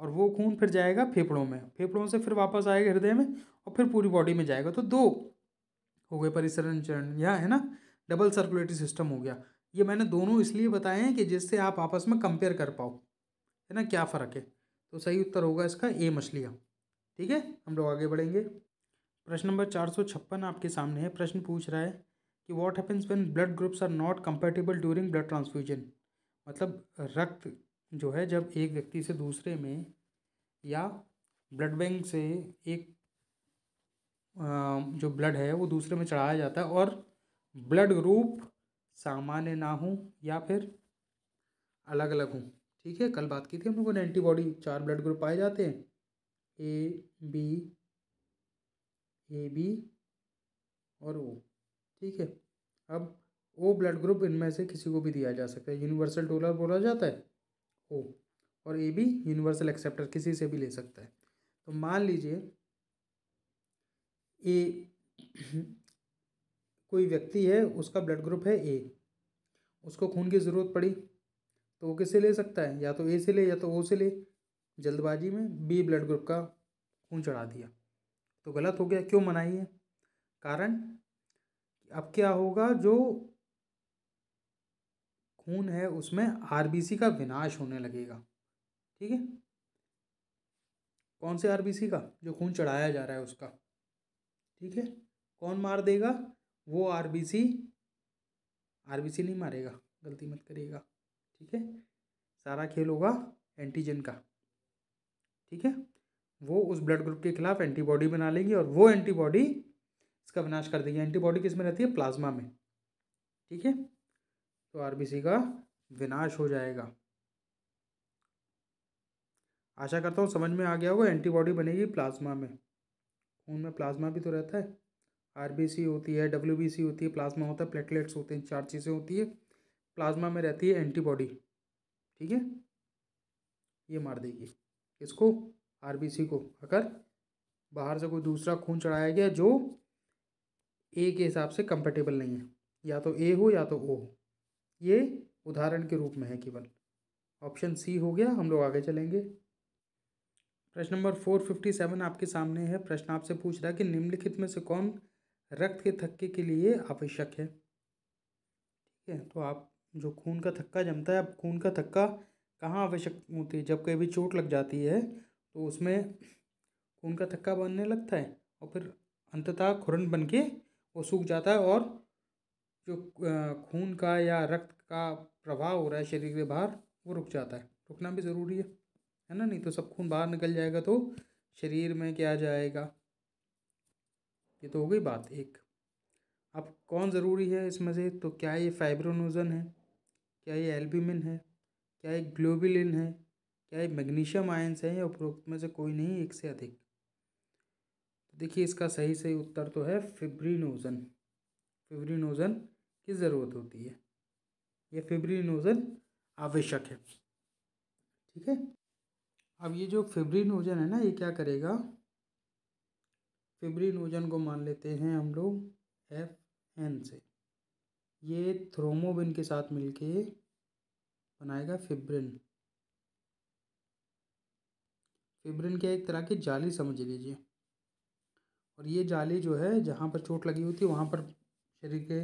और वो खून फिर जाएगा फेफड़ों में फेफड़ों से फिर वापस आएगा हृदय में और फिर पूरी बॉडी में जाएगा तो दो हो गए परिसरण चरण यह है ना डबल सर्कुलेटरी सिस्टम हो गया ये मैंने दोनों इसलिए बताए हैं कि जिससे आप आपस में कंपेयर कर पाओ है ना क्या फ़र्क है तो सही उत्तर होगा इसका ए मछलियाँ ठीक है हम लोग आगे बढ़ेंगे प्रश्न नंबर चार सौ छप्पन आपके सामने है प्रश्न पूछ रहा है कि what happens when blood groups are not compatible during blood transfusion मतलब रक्त जो है जब एक व्यक्ति से दूसरे में या ब्लड बैंक से एक जो ब्लड है वो दूसरे में चढ़ाया जाता है और ब्लड ग्रुप सामान्य ना हूँ या फिर अलग अलग हूँ ठीक है कल बात की थी हम लोगों ने एंटीबॉडी चार ब्लड ग्रुप पाए जाते हैं ए बी ए बी और ओ ठीक है अब ओ ब्लड ग्रुप इनमें से किसी को भी दिया जा सकता है यूनिवर्सल डोलर बोला जाता है ओ और ए बी यूनिवर्सल एक्सेप्टर किसी से भी ले सकता है तो मान लीजिए ए कोई व्यक्ति है उसका ब्लड ग्रुप है ए उसको खून की ज़रूरत पड़ी तो वो किससे ले सकता है या तो ए से ले या तो ओ से ले जल्दबाजी में बी ब्लड ग्रुप का खून चढ़ा दिया तो गलत हो गया क्यों मनाई है कारण अब क्या होगा जो खून है उसमें आर का विनाश होने लगेगा ठीक है कौन से आर का जो खून चढ़ाया जा रहा है उसका ठीक है कौन मार देगा वो R B C R B C नहीं मारेगा गलती मत करिएगा ठीक है सारा खेल होगा एंटीजन का ठीक है वो उस ब्लड ग्रुप के खिलाफ एंटीबॉडी बना लेगी और वो एंटीबॉडी इसका विनाश कर देगी एंटीबॉडी किस में रहती है प्लाज्मा में ठीक है तो आरबीसी का विनाश हो जाएगा आशा करता हूँ समझ में आ गया होगा एंटीबॉडी बनेगी प्लाज्मा में खून में प्लाज्मा भी तो रहता है आरबीसी होती है डब्ल्यूबीसी होती है प्लाज्मा होता है प्लेटलेट्स होते हैं चार चीज़ें होती है प्लाज्मा में रहती है एंटीबॉडी ठीक है ये मार देगी इसको आरबीसी को अगर बाहर से कोई दूसरा खून चढ़ाया गया जो ए के हिसाब से कंपेटेबल नहीं है या तो ए हो या तो ओ हो ये उदाहरण के रूप में है केवल ऑप्शन सी हो गया हम लोग आगे चलेंगे प्रश्न नंबर फोर फिफ्टी सेवन आपके सामने है प्रश्न आपसे पूछ रहा है कि निम्नलिखित में से कौन रक्त के थक्के के लिए आवश्यक है ठीक है तो आप जो खून का थक्का जमता है अब खून का थक्का कहाँ आवश्यक होती है जब कभी भी चोट लग जाती है तो उसमें खून का थक्का बनने लगता है और फिर अंततः खुरन बन के वो सूख जाता है और जो खून का या रक्त का प्रभाव हो रहा है शरीर के बाहर वो रुक जाता है रुकना भी ज़रूरी है है ना नहीं तो सब खून बाहर निकल जाएगा तो शरीर में क्या जाएगा ये तो हो गई बात एक अब कौन ज़रूरी है इसमें से तो क्या ये फाइब्रोनोजन है क्या ये एल्बिमिन है क्या ये ग्लोबिलिन है क्या ये मैग्नीशियम आयंस है या उपरोक्त में से कोई नहीं एक से अधिक तो देखिए इसका सही सही उत्तर तो है फिब्रिनोजन फिब्रिनोजन की ज़रूरत होती है यह फिब्रिनोजन आवश्यक है ठीक है अब ये जो फिब्रिनोजन है ना ये क्या करेगा फिब्रिनोजन को मान लेते हैं हम लोग एफ एन से ये थ्रोमोबिन के साथ मिलके बनाएगा फिब्रिन फिब्रिन क्या एक तरह की जाली समझ लीजिए और ये जाली जो है जहाँ पर चोट लगी होती है वहाँ पर शरीर के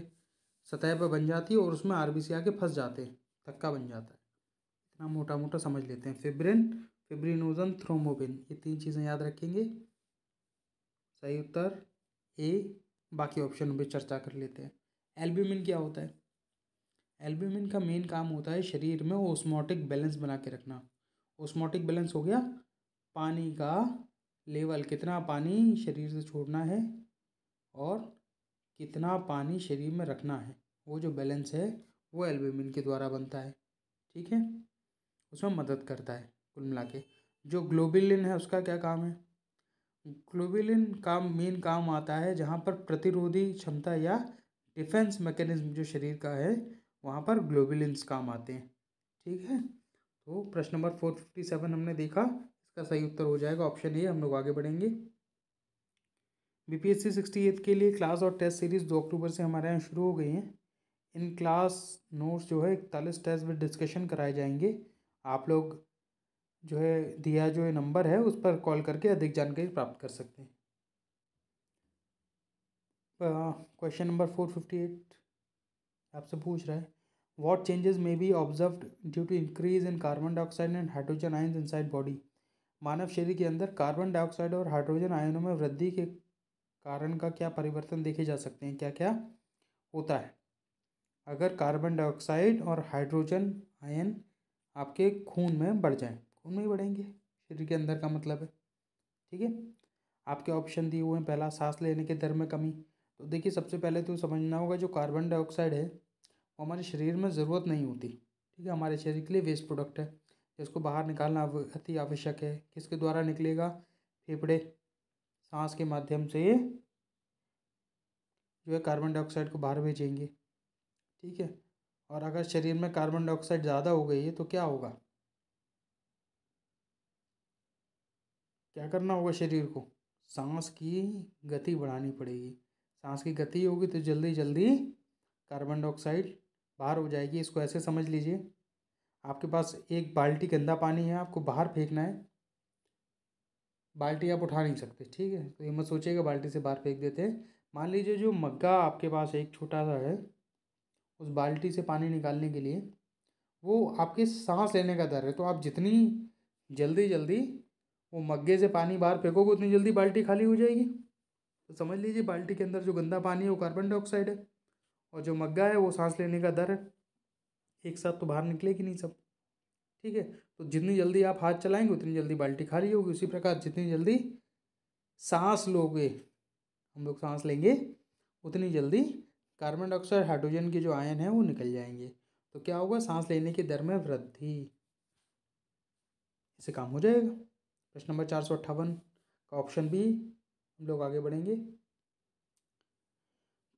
सतह पर बन जाती है और उसमें आर बी सी आके फंस जाते हैं धक्का बन जाता है इतना मोटा मोटा समझ लेते हैं फिब्रिन फिब्रिनोजन थ्रोमोबिन ये तीन चीज़ें याद रखेंगे सही उत्तर ए बाकी ऑप्शन पर चर्चा कर लेते हैं एल्ब्यूमिन क्या होता है एल्ब्यूमिन का मेन काम होता है शरीर में ओस्मोटिक बैलेंस बना के रखना ओस्मोटिक बैलेंस हो गया पानी का लेवल कितना पानी शरीर से छोड़ना है और कितना पानी शरीर में रखना है वो जो बैलेंस है वो एल्ब्यूमिन के द्वारा बनता है ठीक है उसमें मदद करता है कुल मिला के जो ग्लोबिलिन है उसका क्या काम है ग्लोबिलिन का मेन काम आता है जहाँ पर प्रतिरोधी क्षमता या डिफेंस मैकेनिज्म जो शरीर का है वहाँ पर ग्लोबिलिन्स काम आते हैं ठीक है तो प्रश्न नंबर फोर फिफ्टी सेवन हमने देखा इसका सही उत्तर हो जाएगा ऑप्शन ए हम लोग आगे बढ़ेंगे B P S C sixty eight के लिए क्लास और टेस्ट सीरीज़ दो अक्टूबर से हमारे यहाँ शुरू हो गई हैं इन क्लास नोट्स जो है इकतालीस टेस्ट विद डिस्कशन कराए जाएंगे आप लोग जो है दिया जो है नंबर है उस पर कॉल करके अधिक जानकारी प्राप्त कर सकते हैं question number four fifty eight आपसे पूछ रहा है changes may be observe due to increase in carbon dioxide and hydrogen ion inside body मानव शरीर के अंदर कार्बन डाइऑक्साइड और हाइड्रोजन आयनों में वृद्धि के कारण का क्या परिवर्तन देखे जा सकते हैं क्या क्या होता है अगर कार्बन डाइऑक्साइड और हाइड्रोजन आयन आपके खून में बढ़ जाएँ खून में ही बढ़ेंगे शरीर के अंदर का मतलब है ठीक है आपके ऑप्शन दिए हुए हैं पहला सांस लेने के दर में कमी तो देखिए सबसे पहले तो समझना होगा जो कार्बन डाइऑक्साइड है वो हमारे शरीर में ज़रूरत नहीं होती ठीक है हमारे शरीर के लिए वेस्ट प्रोडक्ट है जिसको बाहर निकालना अति आवश्यक है किसके द्वारा निकलेगा फेफड़े सांस के माध्यम से जो है कार्बन डाइऑक्साइड को बाहर भेजेंगे ठीक है और अगर शरीर में कार्बन डाइऑक्साइड ज़्यादा हो गई है तो क्या होगा क्या करना होगा शरीर को सांस की गति बढ़ानी पड़ेगी सांस की गति होगी तो जल्दी जल्दी कार्बन डाइऑक्साइड बाहर हो जाएगी इसको ऐसे समझ लीजिए आपके पास एक बाल्टी गंदा पानी है आपको बाहर फेंकना है बाल्टी आप उठा नहीं सकते ठीक है तो ये मत सोचिएगा बाल्टी से बाहर फेंक देते हैं मान लीजिए जो मग्गा आपके पास एक छोटा सा है उस बाल्टी से पानी निकालने के लिए वो आपके सांस लेने का दर है तो आप जितनी जल्दी जल्दी वो मग्गे से पानी बाहर फेंकोगे उतनी जल्दी बाल्टी खाली हो जाएगी तो समझ लीजिए बाल्टी के अंदर जो गंदा पानी है वो कार्बन डाइऑक्साइड है और जो मग्गा है वो सांस लेने का दर है एक साथ तो बाहर निकलेगी नहीं सब ठीक है तो जितनी जल्दी आप हाथ चलाएंगे उतनी जल्दी बाल्टी खाली होगी उसी प्रकार जितनी जल्दी सांस लोगे हम लोग सांस लेंगे उतनी जल्दी कार्बन डाइऑक्साइड हाइड्रोजन के जो आयन है वो निकल जाएंगे तो क्या होगा सांस लेने की दर में वृद्धि इससे काम हो जाएगा प्रश्न नंबर चार सौ अट्ठावन का ऑप्शन बी हम लोग आगे बढ़ेंगे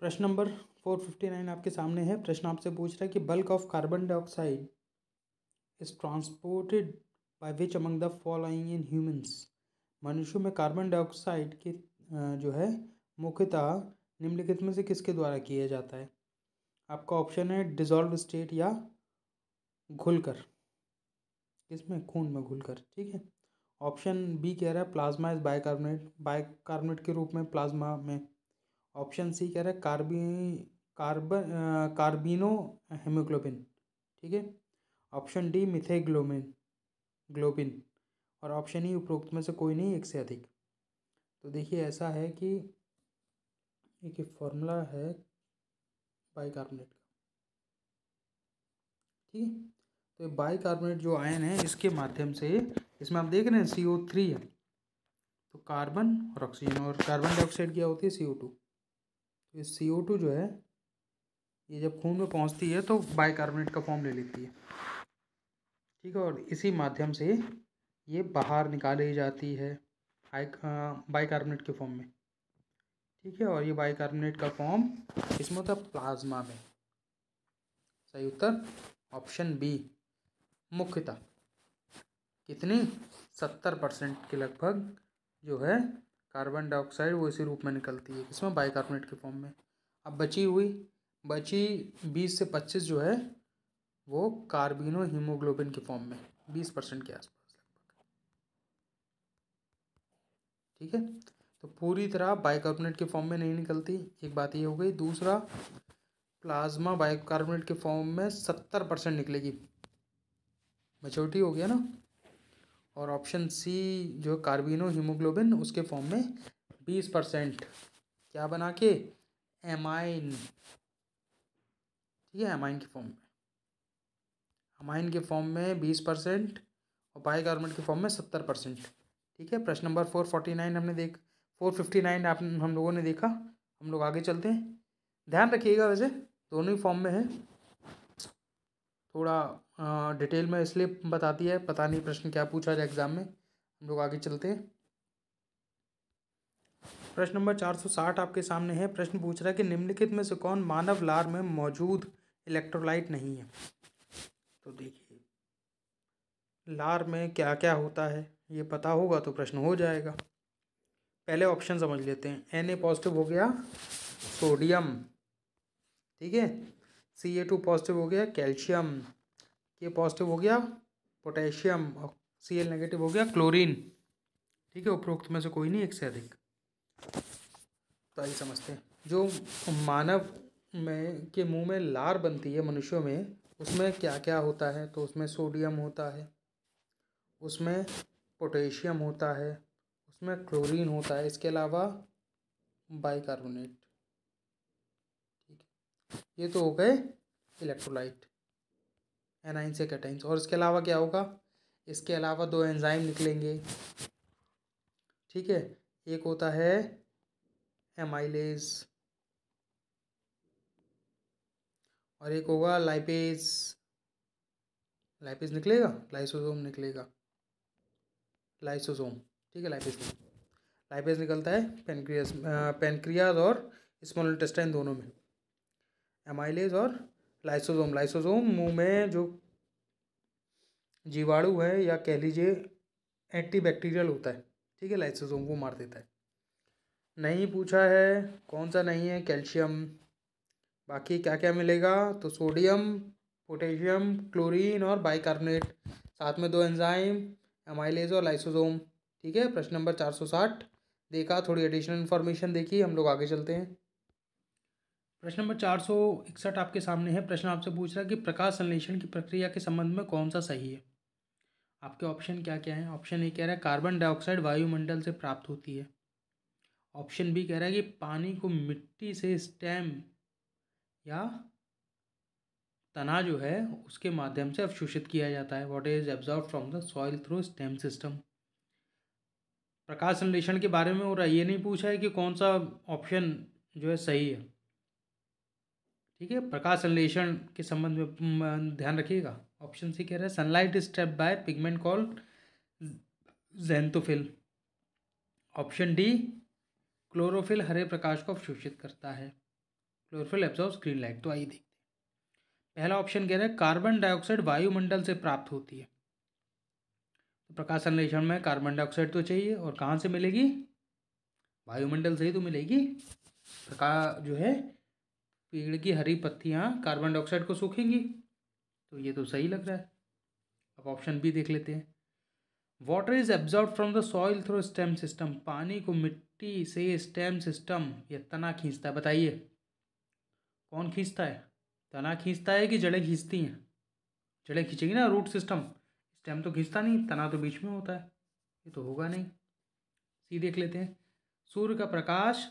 प्रश्न नंबर फोर फिफ्टी नाइन आपके सामने है प्रश्न आपसे पूछ रहा है कि bulk of carbon dioxide is transported by which among the following in humans मनुष्यों में कार्बन डाइऑक्साइड के जो है मुख्यतः निम्नलिखित में से किसके द्वारा किया जाता है आपका ऑप्शन है डिजॉल्व स्टेट या घुलकर किसमें खून में घुलकर ठीक है ऑप्शन बी कह रहा है प्लाज्मा इज बाइकार्बोनेट बाइकार्बोनेट के रूप में प्लाज्मा में ऑप्शन सी कह रहा है कार्बी कार्बन कार्बिनो हेमोग्लोबिन ठीक है ऑप्शन डी मिथेग्लोबिन ग्लोबिन और ऑप्शन ई उपरोक्त में से कोई नहीं एक से अधिक तो देखिए ऐसा है कि एक फॉर्मूला है बाइकार्बोनेट का ठीक है तो बाइकार्बोनेट जो आयन है इसके माध्यम से इसमें आप देख रहे हैं सी ओ थ्री है तो कार्बन और ऑक्सीजन और कार्बन डाइऑक्साइड क्या होती है सी ओ टू तो ये सी ओ टू जो है ये जब खून में पहुंचती है तो बाइकार्बोनेट का फॉर्म ले लेती है ठीक है और इसी माध्यम से ये बाहर निकाली जाती है बाइकार्बोनेट के फॉर्म में ठीक है और ये बाइकार्बोनेट का फॉर्म इसमें होता है प्लाज्मा में सही उत्तर ऑप्शन बी मुख्यतः कितनी सत्तर परसेंट के लगभग जो है कार्बन डाइऑक्साइड वो इसी रूप में निकलती है किसमें बाइकार्बोनेट के फॉर्म में अब बची हुई बची बीस से पच्चीस जो है वो कार्बिनो हीमोग्लोबिन के फॉर्म में बीस परसेंट के आसपास लगभग ठीक है तो पूरी तरह बाइकार्बोनेट के फॉर्म में नहीं निकलती एक बात ये हो गई दूसरा प्लाज्मा बायोकार्बोनेट के फॉर्म में सत्तर परसेंट निकलेगी मेचोरिटी हो गया ना और ऑप्शन सी जो कार्बिनो हीमोग्लोबिन उसके फॉर्म में बीस परसेंट क्या बना के एमाइन ठीक है एमाइन के फॉर्म में अमाइन के फॉर्म में बीस परसेंट और बाइकार्बोनेट के फॉर्म में सत्तर परसेंट ठीक है प्रश्न नंबर फोर फोर्टी नाइन हमने देख फोर फिफ्टी नाइन आप हम लोगों ने देखा हम लोग आगे चलते हैं ध्यान रखिएगा वैसे दोनों ही फॉर्म में है थोड़ा डिटेल में इसलिए बताती है पता नहीं प्रश्न क्या पूछा जाए एग्ज़ाम में हम लोग आगे चलते हैं प्रश्न नंबर चार सौ साठ आपके सामने है प्रश्न पूछ रहा है कि निम्नलिखित में से कौन मानव लार में मौजूद इलेक्ट्रोलाइट नहीं है तो देखिए लार में क्या क्या होता है ये पता होगा तो प्रश्न हो जाएगा पहले ऑप्शन समझ लेते हैं एन ए पॉजिटिव हो गया सोडियम ठीक है सी ए टू पॉजिटिव हो गया कैल्शियम के पॉजिटिव हो गया पोटेशियम और सी एल नेगेटिव हो गया क्लोरीन ठीक है उपरोक्त में से कोई नहीं एक से अधिक तो आइए समझते हैं जो मानव में के मुंह में लार बनती है मनुष्यों में उसमें क्या क्या होता है तो उसमें सोडियम होता है उसमें पोटेशियम होता है उसमें क्लोरीन होता है इसके अलावा बाइकार्बोनेट ये तो हो गए इलेक्ट्रोलाइट एनाइन से कैटाइन और इसके अलावा क्या होगा इसके अलावा दो एंजाइम निकलेंगे ठीक है एक होता है एमाइलेज और एक होगा लाइपेज लाइपेज निकलेगा लाइसोसोम निकलेगा लाइसोसोम ठीक है लाइपेज लाइपेज निकलता है पेनक्रियास पेनक्रियाज और स्मॉल इंटेस्टाइन दोनों में एमाइलेज और लाइसोजोम लाइसोजोम मुँह में जो जीवाणु है या कह लीजिए एंटीबैक्टीरियल होता है ठीक है लाइसोजोम वो मार देता है नहीं पूछा है कौन सा नहीं है कैल्शियम बाकी क्या क्या मिलेगा तो सोडियम पोटेशियम क्लोरीन और बाइकार्बोनेट साथ में दो एंजाइम एमाइलेज और लाइसोजोम ठीक है प्रश्न नंबर चार सौ साठ देखा थोड़ी एडिशनल इन्फॉर्मेशन देखी हम लोग आगे चलते हैं प्रश्न नंबर चार सौ इकसठ आपके सामने है प्रश्न आपसे पूछ रहा है कि प्रकाश संश्लेषण की प्रक्रिया के संबंध में कौन सा सही है आपके ऑप्शन क्या क्या है ऑप्शन ए कह रहा है कार्बन डाइऑक्साइड वायुमंडल से प्राप्त होती है ऑप्शन बी कह रहा है कि पानी को मिट्टी से स्टेम या तना जो है उसके माध्यम से अवशोषित किया जाता है what is absorb from the soil through stem system प्रकाश संश्लेषण के बारे में हो रहा है ये नहीं पूछा है कि कौन सा ऑप्शन जो है सही है ठीक है प्रकाश संश्लेषण के संबंध में ध्यान रखिएगा ऑप्शन सी कह रहा है sunlight step by pigment call xanthophyll option D chlorophyll हरे प्रकाश को अवशोषित करता है क्लोरोफिल एब्जॉर्ब्स स्क्रीन लाइट तो आइए देखते हैं पहला ऑप्शन कह रहा है कार्बन डाइऑक्साइड वायुमंडल से प्राप्त होती है तो प्रकाश संश्लेषण में कार्बन डाइऑक्साइड तो चाहिए और कहाँ से मिलेगी वायुमंडल से ही तो मिलेगी प्रकाश जो है पेड़ की हरी पत्तियाँ कार्बन डाइऑक्साइड को सूखेंगी तो ये तो सही लग रहा है अब ऑप्शन बी देख लेते हैं water is absorb from the soil through stem system पानी को मिट्टी से स्टेम सिस्टम या तना खींचता है बताइए कौन खींचता है तना खींचता है कि जड़ें खींचती हैं जड़ें खींचेगी ना रूट सिस्टम स्टेम तो खींचता नहीं तना तो बीच में होता है ये तो होगा नहीं सी देख लेते हैं सूर्य का प्रकाश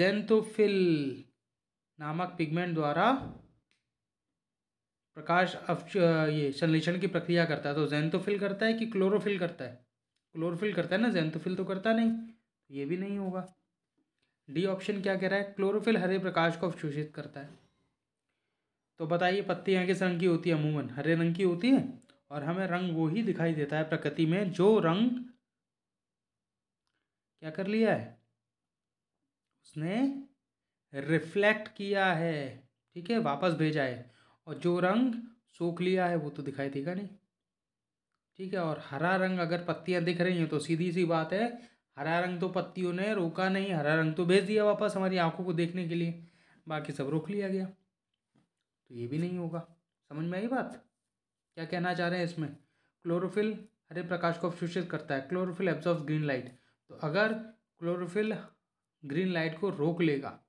जेंथोफिल नामक पिगमेंट द्वारा प्रकाश अवच ये संलेषण की प्रक्रिया करता है तो जैंतोफिल करता है कि क्लोरोफिल करता है क्लोरोफिल करता है ना जैंतोफिल तो करता नहीं तो ये भी नहीं होगा डी ऑप्शन क्या कह रहा है क्लोरोफिल हरे प्रकाश को अवशोषित करता है तो बताइए पत्तियाँ किस रंग की होती है अमूमन हरे रंग की होती है और हमें रंग वो ही दिखाई देता है प्रकृति में जो रंग क्या कर लिया है उसने रिफ्लेक्ट किया है ठीक है वापस भेजा है और जो रंग सोख लिया है वो तो दिखाई देगा नहीं ठीक है और हरा रंग अगर पत्तियाँ दिख रही हैं तो सीधी सी बात है हरा रंग तो पत्तियों ने रोका नहीं हरा रंग तो भेज दिया वापस हमारी आंखों को देखने के लिए बाकी सब रोक लिया गया तो ये भी नहीं होगा समझ में आई बात क्या कहना चाह रहे हैं इसमें क्लोरोफिल हरे प्रकाश को अवशोषित करता है क्लोरोफिल एब्जॉर्व ग्रीन लाइट तो अगर क्लोरोफिल ग्रीन लाइट को रोक लेगा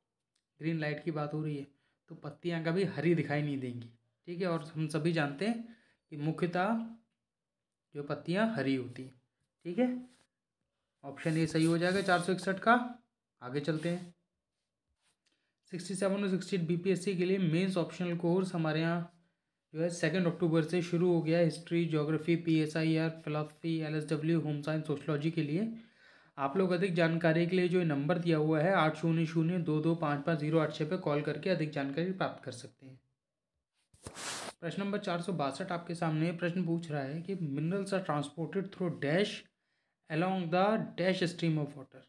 ग्रीन लाइट की बात हो रही है तो पत्तियाँ कभी हरी दिखाई नहीं देंगी ठीक है और हम सभी जानते हैं कि मुख्यतः जो पत्तियाँ हरी होती हैं ठीक है ऑप्शन ए सही हो जाएगा चार सौ इकसठ का आगे चलते हैं सिक्सटी सेवन और सिक्सटी एट सी के लिए मेंस ऑप्शनल कोर्स हमारे यहाँ जो है सेकेंड अक्टूबर से शुरू हो गया history geography P S I R philosophy L S W home science sociology के लिए आप लोग अधिक जानकारी के लिए जो नंबर दिया हुआ है आठ शून्य शून्य दो दो पाँच पाँच जीरो आठ छः पर कॉल करके अधिक जानकारी प्राप्त कर सकते हैं प्रश्न नंबर चार सौ बासठ आपके सामने प्रश्न पूछ रहा है कि minerals are transported through dash along the dash stream of water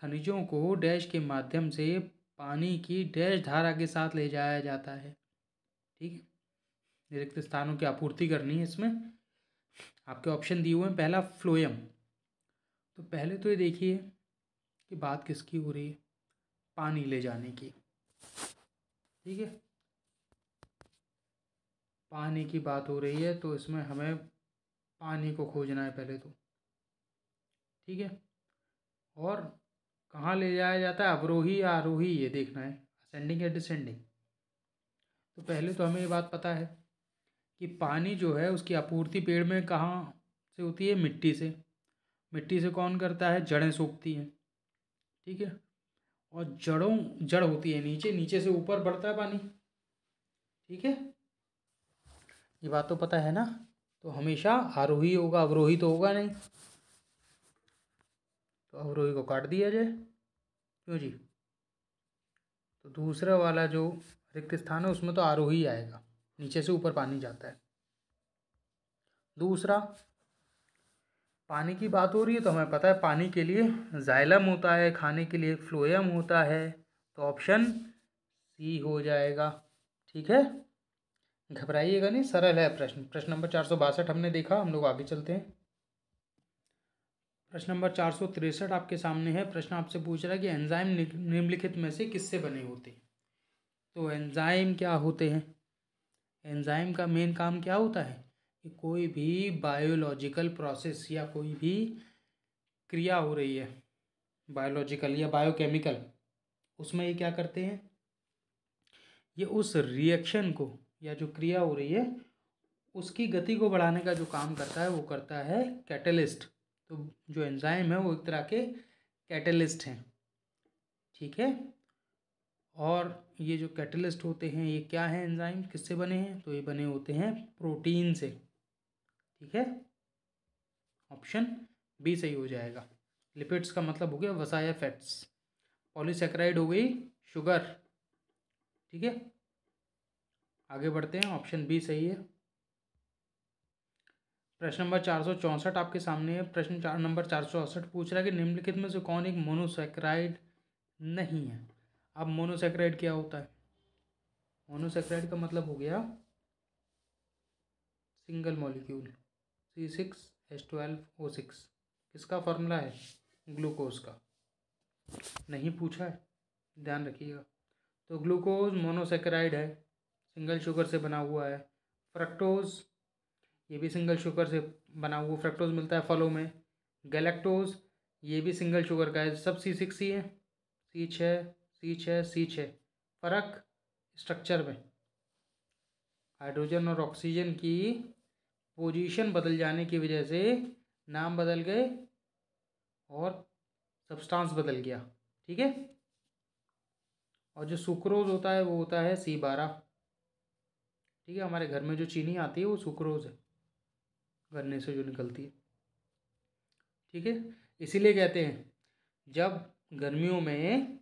खनिजों को डैश के माध्यम से पानी की डैश धारा के साथ ले जाया जाता है ठीक है स्थानों की आपूर्ति करनी है इसमें आपके ऑप्शन दिए हुए हैं पहला फ्लोयम तो पहले तो ये देखिए कि बात किसकी हो रही है पानी ले जाने की ठीक है पानी की बात हो रही है तो इसमें हमें पानी को खोजना है पहले तो ठीक है और कहाँ ले जाया जाता है अवरोही या आरोही ये देखना है असेंडिंग या डिसेंडिंग तो पहले तो हमें ये बात पता है कि पानी जो है उसकी आपूर्ति पेड़ में कहाँ से होती है मिट्टी से मिट्टी से कौन करता है जड़ें सूखती हैं ठीक है और जड़ों जड़ होती है नीचे नीचे से ऊपर बढ़ता है पानी ठीक है ये बात तो पता है ना तो हमेशा आरोही होगा अवरोही तो होगा नहीं तो अवरोही को काट दिया जाए क्यों जी तो दूसरा वाला जो रिक्त स्थान है उसमें तो आरोही आएगा नीचे से ऊपर पानी जाता है दूसरा पानी की बात हो रही है तो हमें पता है पानी के लिए जाइलम होता है खाने के लिए फ्लोएम होता है तो ऑप्शन सी हो जाएगा ठीक है घबराइएगा नहीं सरल है प्रश्न प्रश्न नंबर चार सौ बासठ हमने देखा हम लोग आगे चलते हैं प्रश्न नंबर चार सौ तिरसठ आपके सामने है प्रश्न आपसे पूछ रहा है कि एंजाइम निम्नलिखित में से किससे बने होते हैं तो एंजाइम क्या होते हैं एंजाइम का मेन काम क्या होता है कोई भी बायोलॉजिकल प्रोसेस या कोई भी क्रिया हो रही है बायोलॉजिकल या बायोकेमिकल उसमें ये क्या करते हैं ये उस रिएक्शन को या जो क्रिया हो रही है उसकी गति को बढ़ाने का जो काम करता है वो करता है कैटलिस्ट तो जो एंजाइम है वो एक तरह के कैटलिस्ट हैं ठीक है और ये जो कैटलिस्ट होते हैं ये क्या है एंजाइम किससे बने हैं तो ये बने होते हैं प्रोटीन से ठीक है ऑप्शन बी सही हो जाएगा लिपिड्स का मतलब हो गया वसा या फैट्स पॉलीसेक्राइड हो गई शुगर ठीक है आगे बढ़ते हैं ऑप्शन बी सही है प्रश्न नंबर चार सौ चौंसठ आपके सामने है प्रश्न चार नंबर चार सौ अड़सठ पूछ रहा है कि निम्नलिखित में से कौन एक मोनोसेक्राइड नहीं है अब मोनोसेक्राइड क्या होता है मोनोसेक्राइड का मतलब हो गया single molecule C six H twelve O six किसका फॉर्मूला है ग्लूकोज का नहीं पूछा है ध्यान रखिएगा तो ग्लूकोज मोनोसेकेराइड है सिंगल शुगर से बना हुआ है फ्रक्टोज ये भी सिंगल शुगर से बना हुआ फ्रक्टोज मिलता है फलों में गैलेक्टोज ये भी सिंगल शुगर का है सब सी सिक्स ही है सी छः सी छः सी छः फ़र्क स्ट्रक्चर में हाइड्रोजन और ऑक्सीजन की पोजीशन बदल जाने की वजह से नाम बदल गए और सब्सटेंस बदल गया ठीक है और जो सुक्रोज होता है वो होता है सी बारह ठीक है हमारे घर में जो चीनी आती है वो सुक्रोज है गन्ने से जो निकलती है ठीक है इसीलिए कहते हैं जब गर्मियों में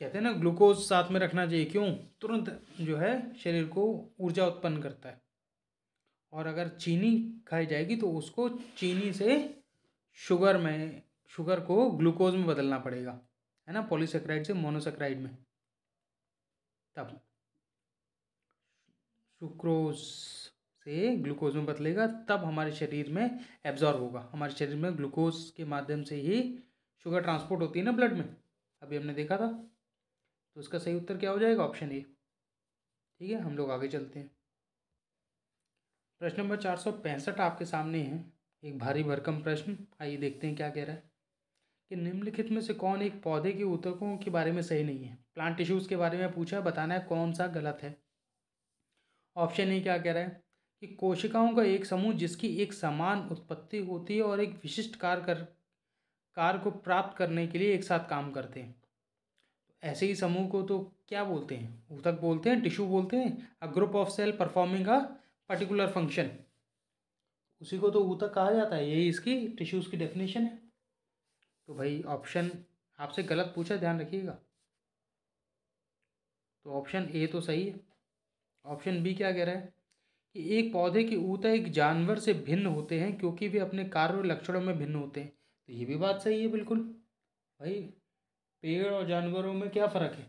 कहते हैं ना ग्लूकोज साथ में रखना चाहिए क्यों तुरंत जो है शरीर को ऊर्जा उत्पन्न करता है और अगर चीनी खाई जाएगी तो उसको चीनी से शुगर में शुगर को ग्लूकोज में बदलना पड़ेगा है ना पॉलीसेक्राइड से मोनोसेक्राइड में तब सुक्रोज से ग्लूकोज में बदलेगा तब हमारे शरीर में एब्जॉर्ब होगा हमारे शरीर में ग्लूकोज के माध्यम से ही शुगर ट्रांसपोर्ट होती है ना ब्लड में अभी हमने देखा था तो इसका सही उत्तर क्या हो जाएगा ऑप्शन ए ठीक है हम लोग आगे चलते हैं प्रश्न नंबर चार सौ पैंसठ आपके सामने है एक भारी भरकम प्रश्न आइए देखते हैं क्या कह रहा है कि निम्नलिखित में से कौन एक पौधे के ऊतकों के बारे में सही नहीं है प्लांट टिश्यूज़ के बारे में पूछा बताना है कौन सा गलत है ऑप्शन ए क्या कह रहा है कि कोशिकाओं का एक समूह जिसकी एक समान उत्पत्ति होती है और एक विशिष्ट कार्य कर कार्य को प्राप्त करने के लिए एक साथ काम करते हैं ऐसे ही समूह को तो क्या बोलते हैं ऊतक बोलते हैं टिश्यू बोलते हैं a group of cell performing a particular function उसी को तो ऊतक कहा जाता है यही इसकी टिश्यूज़ की डेफिनेशन है तो भाई ऑप्शन आपसे गलत पूछा ध्यान रखिएगा तो ऑप्शन ए तो सही है ऑप्शन बी क्या कह रहा है कि एक पौधे के ऊतक एक जानवर से भिन्न होते हैं क्योंकि वे अपने कार्य और लक्षणों में भिन्न होते हैं तो ये भी बात सही है बिल्कुल भाई पेड़ और जानवरों में क्या फ़र्क है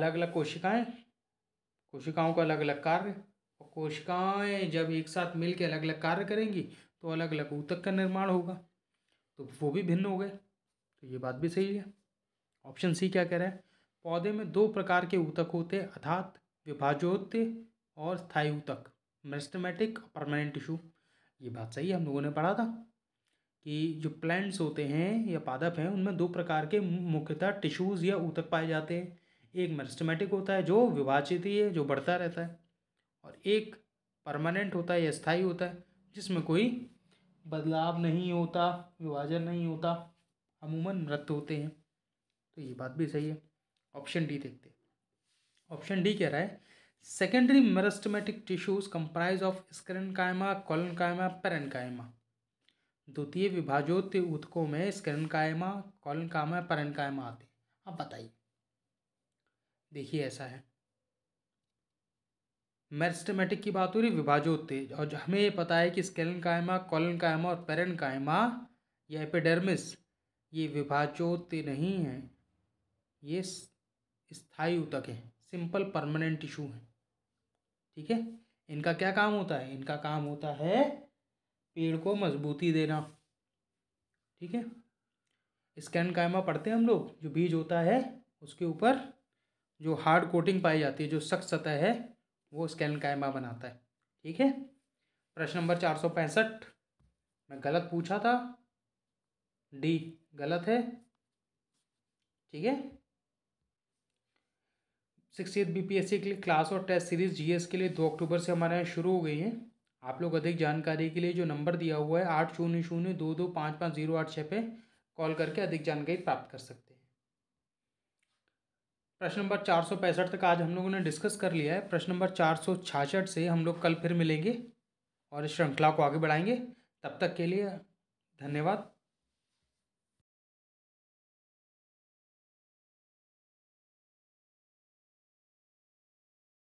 अलग अलग कोशिकाएं कोशिकाओं का अलग अलग कार्य और कोशिकाएं जब एक साथ मिलकर अलग अलग कार्य करेंगी तो अलग अलग ऊतक का निर्माण होगा तो वो भी भिन्न हो गए तो ये बात भी सही है ऑप्शन सी क्या कह रहा है पौधे में दो प्रकार के ऊतक होते हैं अर्थात विभाजोत्य और स्थायी ऊतक मेस्टमेटिक परमानेंट टिश्यू ये बात सही है हम लोगों ने पढ़ा था कि जो प्लांट्स होते हैं या पादप हैं उनमें दो प्रकार के मुख्यतः टिश्यूज़ या ऊतक पाए जाते हैं एक मेस्टमेटिक होता है जो विभाजित ही है जो बढ़ता रहता है और एक परमानेंट होता है या स्थायी होता है जिसमें कोई बदलाव नहीं होता विभाजन नहीं होता अमूमन मृत होते हैं तो ये बात भी सही है ऑप्शन डी देखते ऑप्शन डी कह रहा है secondary meristematic tissues comprise of chyma collenchyma पेरन कायमा द्वितीय विभाजोत उत्कों में कायमा कॉलन कायमा पेरन कायमा आते हैं आप बताइए देखिए ऐसा है मेरिस्टमेटिक की बात हो रही विभाजोत्तेज और हमें ये पता है कि स्केलन कायमा कॉलन कायमा और पेरन कायमा या एपिडर्मिस ये विभाजोत्ते नहीं हैं ये स्थायी उतक हैं सिंपल परमानेंट टिश्यू हैं ठीक है इनका क्या काम होता है इनका काम होता है पेड़ को मजबूती देना ठीक है स्कैन कायमा पढ़ते हैं हम लोग जो बीज होता है उसके ऊपर जो हार्ड कोटिंग पाई जाती है जो सख्त सतह है वो स्कैन कायमा बनाता है ठीक है प्रश्न नंबर चार सौ पैंसठ मैं गलत पूछा था डी गलत है ठीक है सिक्सटी बीपीएससी के लिए क्लास और टेस्ट सीरीज जीएस के लिए दो अक्टूबर से हमारे यहाँ शुरू हो गई है आप लोग अधिक जानकारी के लिए जो नंबर दिया हुआ है आठ शून्य शून्य दो दो पाँच पाँच जीरो आठ छः पे कॉल करके अधिक जानकारी प्राप्त कर सकते हैं प्रश्न नंबर चार सौ पैंसठ तक आज हम लोगों ने डिस्कस कर लिया है प्रश्न नंबर चार सौ छाछठ से हम लोग कल फिर मिलेंगे और इस श्रृंखला को आगे बढ़ाएंगे तब तक के लिए धन्यवाद